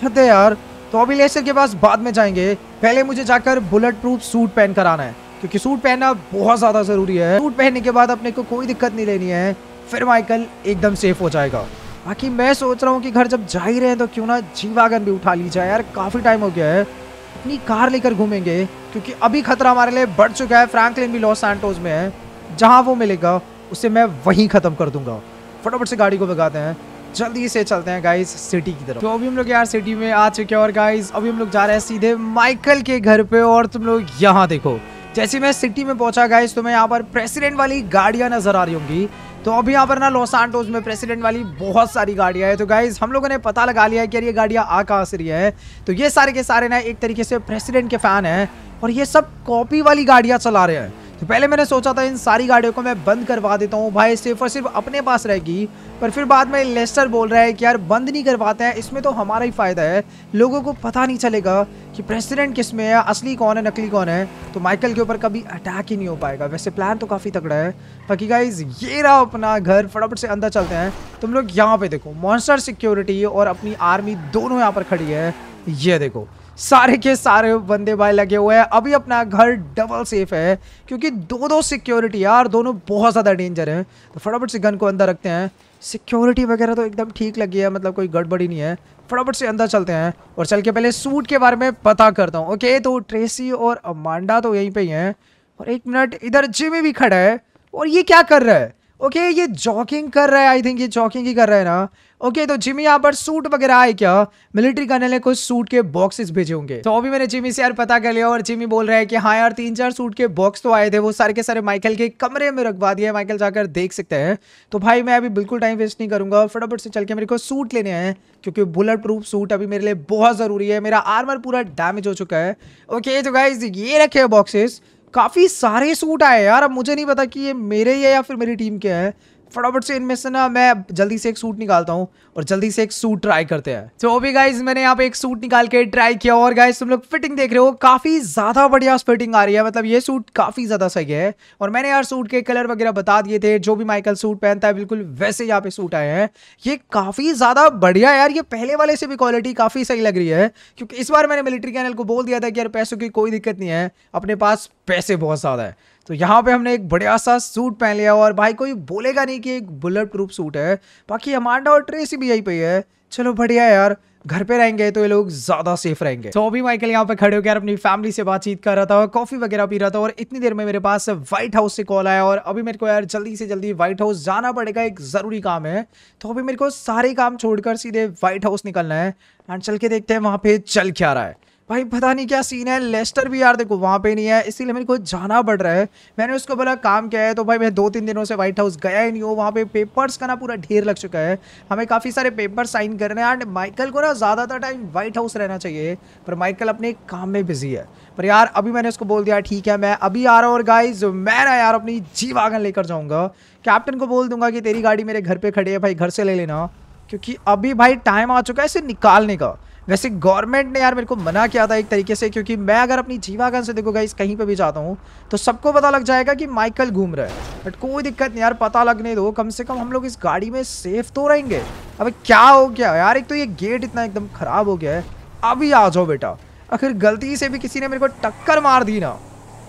हद यार तो अभी लेसर के पास बाद में जाएंगे पहले मुझे जाकर बुलेट प्रूफ सूट पहन कर आना है क्योंकि सूट पहनना बहुत ज़्यादा ज़रूरी है सूट पहनने के बाद अपने को कोई दिक्कत नहीं लेनी है फिर माइकल एकदम सेफ हो जाएगा बाकी मैं सोच रहा हूँ कि घर जब जा ही रहे हैं तो क्यों ना जी वागन भी उठा ली जाए यार काफ़ी टाइम हो गया है अपनी कार लेकर घूमेंगे क्योंकि अभी खतरा हमारे लिए बढ़ चुका है फ्रैंकलिन भी लॉस सैंटोज में है जहाँ वो मिलेगा उसे मैं वहीं ख़त्म कर दूंगा फटाफट से गाड़ी को भगाते हैं जल्दी से चलते हैं गाइज सिटी की तरफ तो अभी हम लोग यार सिटी में आ चुके हैं और गाइज अभी हम लोग जा रहे हैं सीधे माइकल के घर पे और तुम लोग यहाँ देखो जैसे मैं सिटी में पहुंचा गया तो मैं यहाँ पर प्रेसिडेंट वाली गाड़ियाँ नजर आ रही होंगी तो अभी यहाँ पर ना लॉस में प्रेसिडेंट वाली बहुत सारी गाड़ियाँ हैं तो गाइज हम लोगों ने पता लगा लिया है कि यार ये गाड़ियाँ आ कहाँ से रही है तो ये सारे के सारे ना एक तरीके से प्रेसिडेंट के फैन हैं और ये सब कॉपी वाली गाड़ियाँ चला रहे हैं तो पहले मैंने सोचा था इन सारी गाड़ियों को मैं बंद करवा देता हूँ भाई सिर्फ और सिर्फ अपने पास रहेगी पर फिर बाद में लेस्टर बोल रहा है कि यार बंद नहीं करवाते हैं इसमें तो हमारा ही फ़ायदा है लोगों को पता नहीं चलेगा कि प्रेसिडेंट किस में है असली कौन है नकली कौन है तो माइकल के ऊपर कभी अटैक ही नहीं हो पाएगा वैसे प्लान तो काफ़ी तगड़ा है बाकी गाइज ये रहा अपना घर फटाफट से अंदर चलते हैं तुम लोग यहाँ पे देखो मॉन्स्टर सिक्योरिटी और अपनी आर्मी दोनों यहाँ पर खड़ी है ये देखो सारे के सारे बंदे भाई लगे हुए हैं अभी अपना घर डबल सेफ है क्योंकि दो दो सिक्योरिटी यार दोनों बहुत ज़्यादा डेंजर हैं तो फटाफट से गन को अंदर रखते हैं सिक्योरिटी वगैरह तो एकदम ठीक लगी है मतलब कोई गड़बड़ी नहीं है फटाफट से अंदर चलते हैं और चल के पहले सूट के बारे में पता करता हूँ ओके तो ट्रेसी और अमांडा तो यहीं पर ही हैं और एक मिनट इधर जिमी भी खड़ा है और ये क्या कर रहा है ओके okay, ये जॉकिंग कर रहा है आई थिंक ये जॉकिंग ही कर रहा है ना ओके तो जिमी यहाँ पर सूट वगैरह आए क्या मिलिट्री कर्नल ने कुछ सूट के बॉक्सेस भेजे होंगे तो अभी मैंने जिमी से यार पता कर लिया और जिमी बोल रहा है कि हाँ यार तीन चार सूट के बॉक्स तो आए थे वो सारे के सारे माइकल के कमरे में रखवा दिए माइकल जाकर देख सकते हैं तो भाई मैं अभी बिल्कुल टाइम वेस्ट नहीं करूंगा फटाफट से चल के मेरे को सूट लेने हैं क्योंकि बुलेट प्रूफ सूट अभी मेरे लिए बहुत ज़रूरी है मेरा आर्मर पूरा डैमेज हो चुका है ओके तो गाइज ये रखे बॉक्सेस काफ़ी सारे सूट आए यार अब मुझे नहीं पता कि ये मेरे ही है या फिर मेरी टीम के हैं फटाफट से इनमें से ना मैं जल्दी से एक सूट निकालता हूँ और जल्दी से एक सूट ट्राई करते हैं तो so, अभी गाइज मैंने यहाँ पे एक सूट निकाल के ट्राई किया और गाइज तुम लोग फिटिंग देख रहे हो काफी ज्यादा बढ़िया फिटिंग आ रही है मतलब ये सूट काफी ज्यादा सही है और मैंने यार सूट के कलर वगैरह बता दिए थे जो भी माइकल सूट पहनता है बिल्कुल वैसे यहाँ पे सूट आए हैं ये काफी ज्यादा बढ़िया यार ये पहले वाले से भी क्वालिटी काफी सही लग रही है क्योंकि इस बार मैंने मिलिट्री कैनल को बोल दिया था कि यार पैसों की कोई दिक्कत नहीं है अपने पास पैसे बहुत ज्यादा है तो यहाँ पे हमने एक बढ़िया सा सूट पहन लिया और भाई कोई बोलेगा नहीं कि एक बुलेट प्रूफ सूट है बाकी अमांडा और ट्रेसी भी यही पे है चलो बढ़िया यार घर पे रहेंगे तो ये लोग ज्यादा सेफ रहेंगे तो अभी माइकल यहाँ पे खड़े होकर अपनी फैमिली से बातचीत कर रहा था और कॉफी वगैरह पी रहा था और इतनी देर में मेरे पास व्हाइट हाउस से कॉल आया और अभी मेरे को यार जल्दी से जल्दी व्हाइट हाउस जाना पड़ेगा एक जरूरी काम है तो अभी मेरे को सारे काम छोड़कर सीधे व्हाइट हाउस निकलना है एंड चल के देखते हैं वहां पे चल क्या रहा है भाई पता नहीं क्या सीन है लेस्टर भी यार देखो वहाँ पे नहीं है इसीलिए मेरे को जाना पड़ रहा है मैंने उसको बोला काम क्या है तो भाई मैं दो तीन दिनों से व्हाइट हाउस गया ही नहीं हूँ वहाँ पे पेपर्स का ना पूरा ढेर लग चुका है हमें काफ़ी सारे पेपर साइन करने हैं एंड माइकल को ना ज़्यादातर टाइम व्हाइट हाउस रहना चाहिए पर माइकल अपने काम में बिजी है पर यार अभी मैंने उसको बोल दिया ठीक है मैं अभी आ रहा हूँ और गाइज मैं ना यार अपनी जी वागन लेकर जाऊँगा कैप्टन को बोल दूंगा कि तेरी गाड़ी मेरे घर पर खड़ी है भाई घर से ले लेना क्योंकि अभी भाई टाइम आ चुका है इसे निकालने का वैसे गवर्नमेंट ने यार मेरे को मना किया था एक तरीके से क्योंकि मैं अगर अपनी जीवागन से देखो गाइस कहीं पे भी जाता हूँ तो सबको पता लग जाएगा कि माइकल घूम रहा है बट कोई दिक्कत नहीं यार पता लगने दो कम से कम हम लोग इस गाड़ी में सेफ तो रहेंगे अब क्या हो गया यार एक तो ये गेट इतना एकदम ख़राब हो गया है अभी आ जाओ बेटा आखिर गलती से भी किसी ने मेरे को टक्कर मार दी ना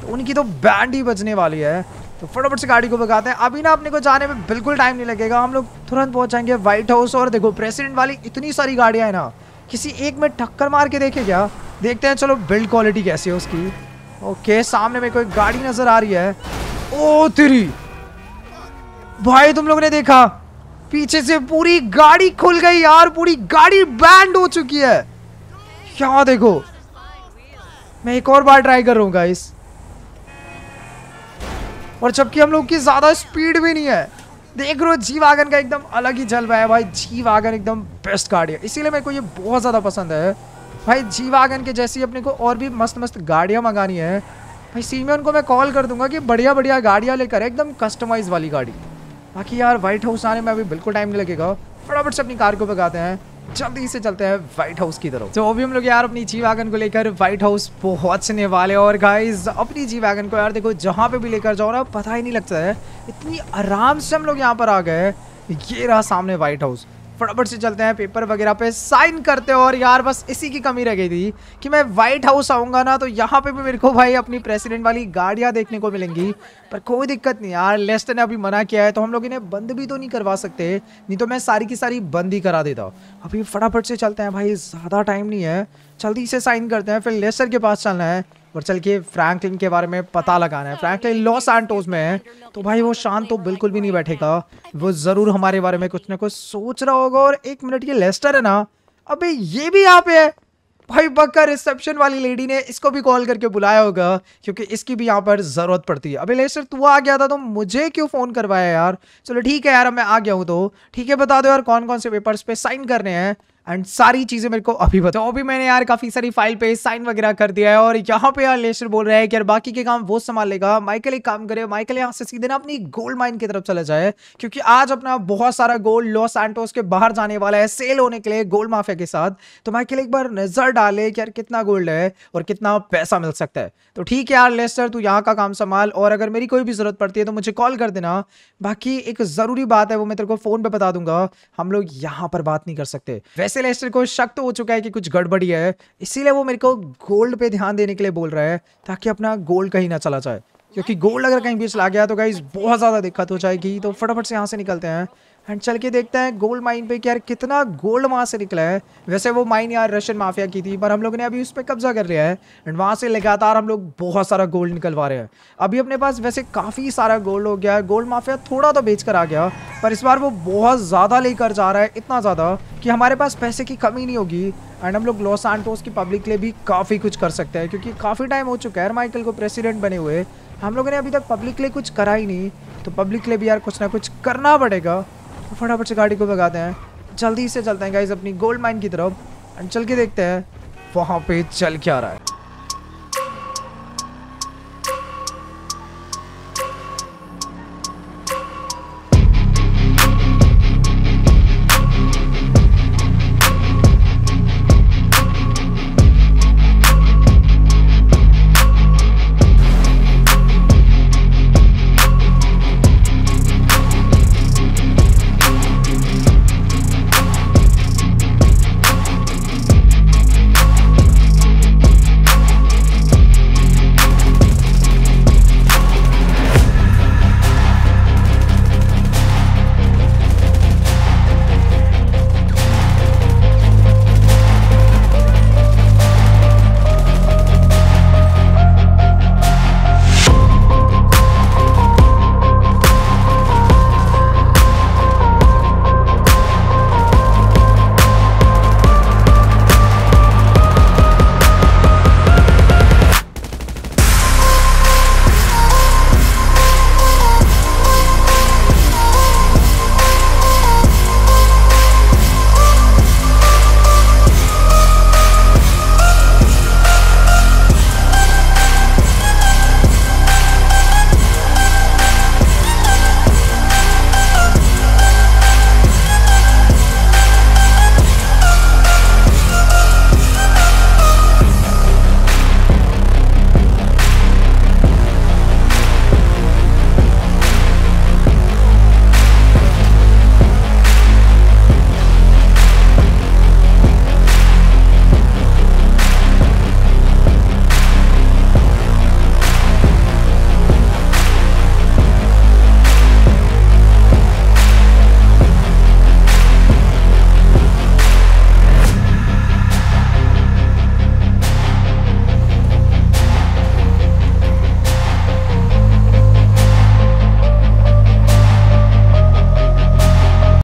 तो उनकी तो बैंड ही बजने वाली है तो फटाफट से गाड़ी को भगाते हैं अभी ना अपने को जाने में बिल्कुल टाइम नहीं लगेगा हम लोग तुरंत पहुंच जाएंगे व्हाइट हाउस और देखो प्रेसिडेंट वाली इतनी सारी गाड़ियाँ हैं ना किसी एक में टक्कर मार के देखे क्या देखते हैं चलो बिल्ड क्वालिटी कैसी है उसकी ओके सामने में कोई गाड़ी नजर आ रही है ओ तेरी भाई तुम लोग ने देखा पीछे से पूरी गाड़ी खुल गई यार पूरी गाड़ी बैंड हो चुकी है क्या देखो मैं एक और बार ट्राई करूंगा इस और जबकि हम लोग की ज्यादा स्पीड भी नहीं है देख रो जी वागन का एकदम अलग ही जलवा है भाई जी वागन एकदम बेस्ट गाड़ी है इसीलिए मेरे को ये बहुत ज़्यादा पसंद है भाई जी वागन के जैसी अपने को और भी मस्त मस्त गाड़ियाँ मंगानी है भाई सीमियन को मैं कॉल कर दूंगा कि बढ़िया बढ़िया गाड़ियाँ लेकर एकदम कस्टमाइज वाली गाड़ी बाकी यार व्हाइट हाउस आने में अभी बिल्कुल टाइम नहीं लगेगा फटाफट से अपनी कार को पकाते हैं जल्दी से चलते हैं व्हाइट हाउस की तरफ तो अभी हम लोग यार अपनी जी वैगन को लेकर व्हाइट हाउस पहुंचने वाले और गाइज अपनी जी वैगन को यार देखो जहां पे भी लेकर जाओ ना पता ही नहीं लगता है इतनी आराम से हम लोग यहाँ पर आ गए ये रहा सामने व्हाइट हाउस फटाफट से चलते हैं पेपर वगैरह पे साइन करते हो और यार बस इसी की कमी रह गई थी कि मैं वाइट हाउस आऊँगा ना तो यहाँ पे भी मेरे को भाई अपनी प्रेसिडेंट वाली गाड़ियाँ देखने को मिलेंगी पर कोई दिक्कत नहीं यार लेस्ट ने अभी मना किया है तो हम लोग इन्हें बंद भी तो नहीं करवा सकते नहीं तो मैं सारी की सारी बंद ही करा देता अभी फटाफट से चलते हैं भाई ज़्यादा टाइम नहीं है जल्दी से साइन करते हैं फिर लेस्टर के पास चलना है और चल के फ्रैंकलिन के बारे में पता लगाना है फ्रैंकलिन लॉस सैंटोस में है तो भाई वो शांत तो बिल्कुल भी नहीं बैठेगा वो ज़रूर हमारे बारे में कुछ ना कुछ सोच रहा होगा और एक मिनट ये लेस्टर है ना अबे ये भी यहाँ पे है भाई बक्का रिसेप्शन वाली लेडी ने इसको भी कॉल करके बुलाया होगा क्योंकि इसकी भी यहाँ पर ज़रूरत पड़ती है अभी लेस्टर तू आ गया था तो मुझे क्यों फ़ोन करवाया यार चलो ठीक है यार मैं आ गया हूँ तो ठीक है बता दो यार कौन कौन से पेपर्स पे साइन करने हैं एंड सारी चीज़ें मेरे को अभी बताओ तो अभी मैंने यार काफ़ी सारी फाइल पे साइन वगैरह कर दिया है और यहाँ पे यार लेस्टर बोल रहा है कि यार बाकी के काम वो संभाल लेगा माइकल एक काम करे माइकल यहाँ से सीधे ना अपनी गोल्ड माइन की तरफ चला जाए क्योंकि आज अपना बहुत सारा गोल्ड लॉस एंटोस के बाहर जाने वाला है सेल होने के लिए गोल्ड माफिया के साथ तो माइकल एक बार नज़र डाले कि यार कितना गोल्ड है और कितना पैसा मिल सकता है तो ठीक है यार लेस्टर तू यहाँ का काम संभाल और अगर मेरी कोई भी ज़रूरत पड़ती है तो मुझे कॉल कर देना बाकी एक ज़रूरी बात है वो मैं तेरे को फ़ोन पर बता दूंगा हम लोग यहाँ पर बात नहीं कर सकते वैसे से लेस्टर को शक तो हो चुका है कि कुछ गड़बड़ी है इसीलिए वो मेरे को गोल्ड पे ध्यान देने के लिए बोल रहा है ताकि अपना गोल्ड कहीं ना चला जाए क्योंकि गोल्ड अगर कहीं बीच ला गया तो गाइज बहुत ज़्यादा दिक्कत हो जाएगी तो फटाफट से यहाँ से निकलते हैं एंड चल के देखते हैं गोल्ड माइन पे कि यार कितना गोल्ड वहाँ से निकला है वैसे वो माइन यार रशियन माफिया की थी पर हम लोग ने अभी उस पर कब्जा कर लिया है एंड वहाँ से लगातार हम लोग बहुत सारा गोल्ड निकलवा रहे हैं अभी अपने पास वैसे काफ़ी सारा गोल्ड हो गया है गोल्ड माफिया थोड़ा तो बेच कर आ गया पर इस बार वो बहुत ज़्यादा लेकर जा रहा है इतना ज़्यादा कि हमारे पास पैसे की कमी नहीं होगी एंड हम लोग लॉस एंटोस की पब्लिक के लिए भी काफ़ी कुछ कर सकते हैं क्योंकि काफ़ी टाइम हो चुका है माइकल को प्रेसिडेंट बने हुए हम लोगों ने अभी तक पब्लिक के लिए कुछ करा ही नहीं तो पब्लिक के लिए भी यार कुछ ना कुछ करना पड़ेगा फटाफट से गाड़ी को भगाते हैं जल्दी से चलते हैं गाइज अपनी गोल्ड माइन की तरफ एंड चल के देखते हैं वहाँ पे चल क्या रहा है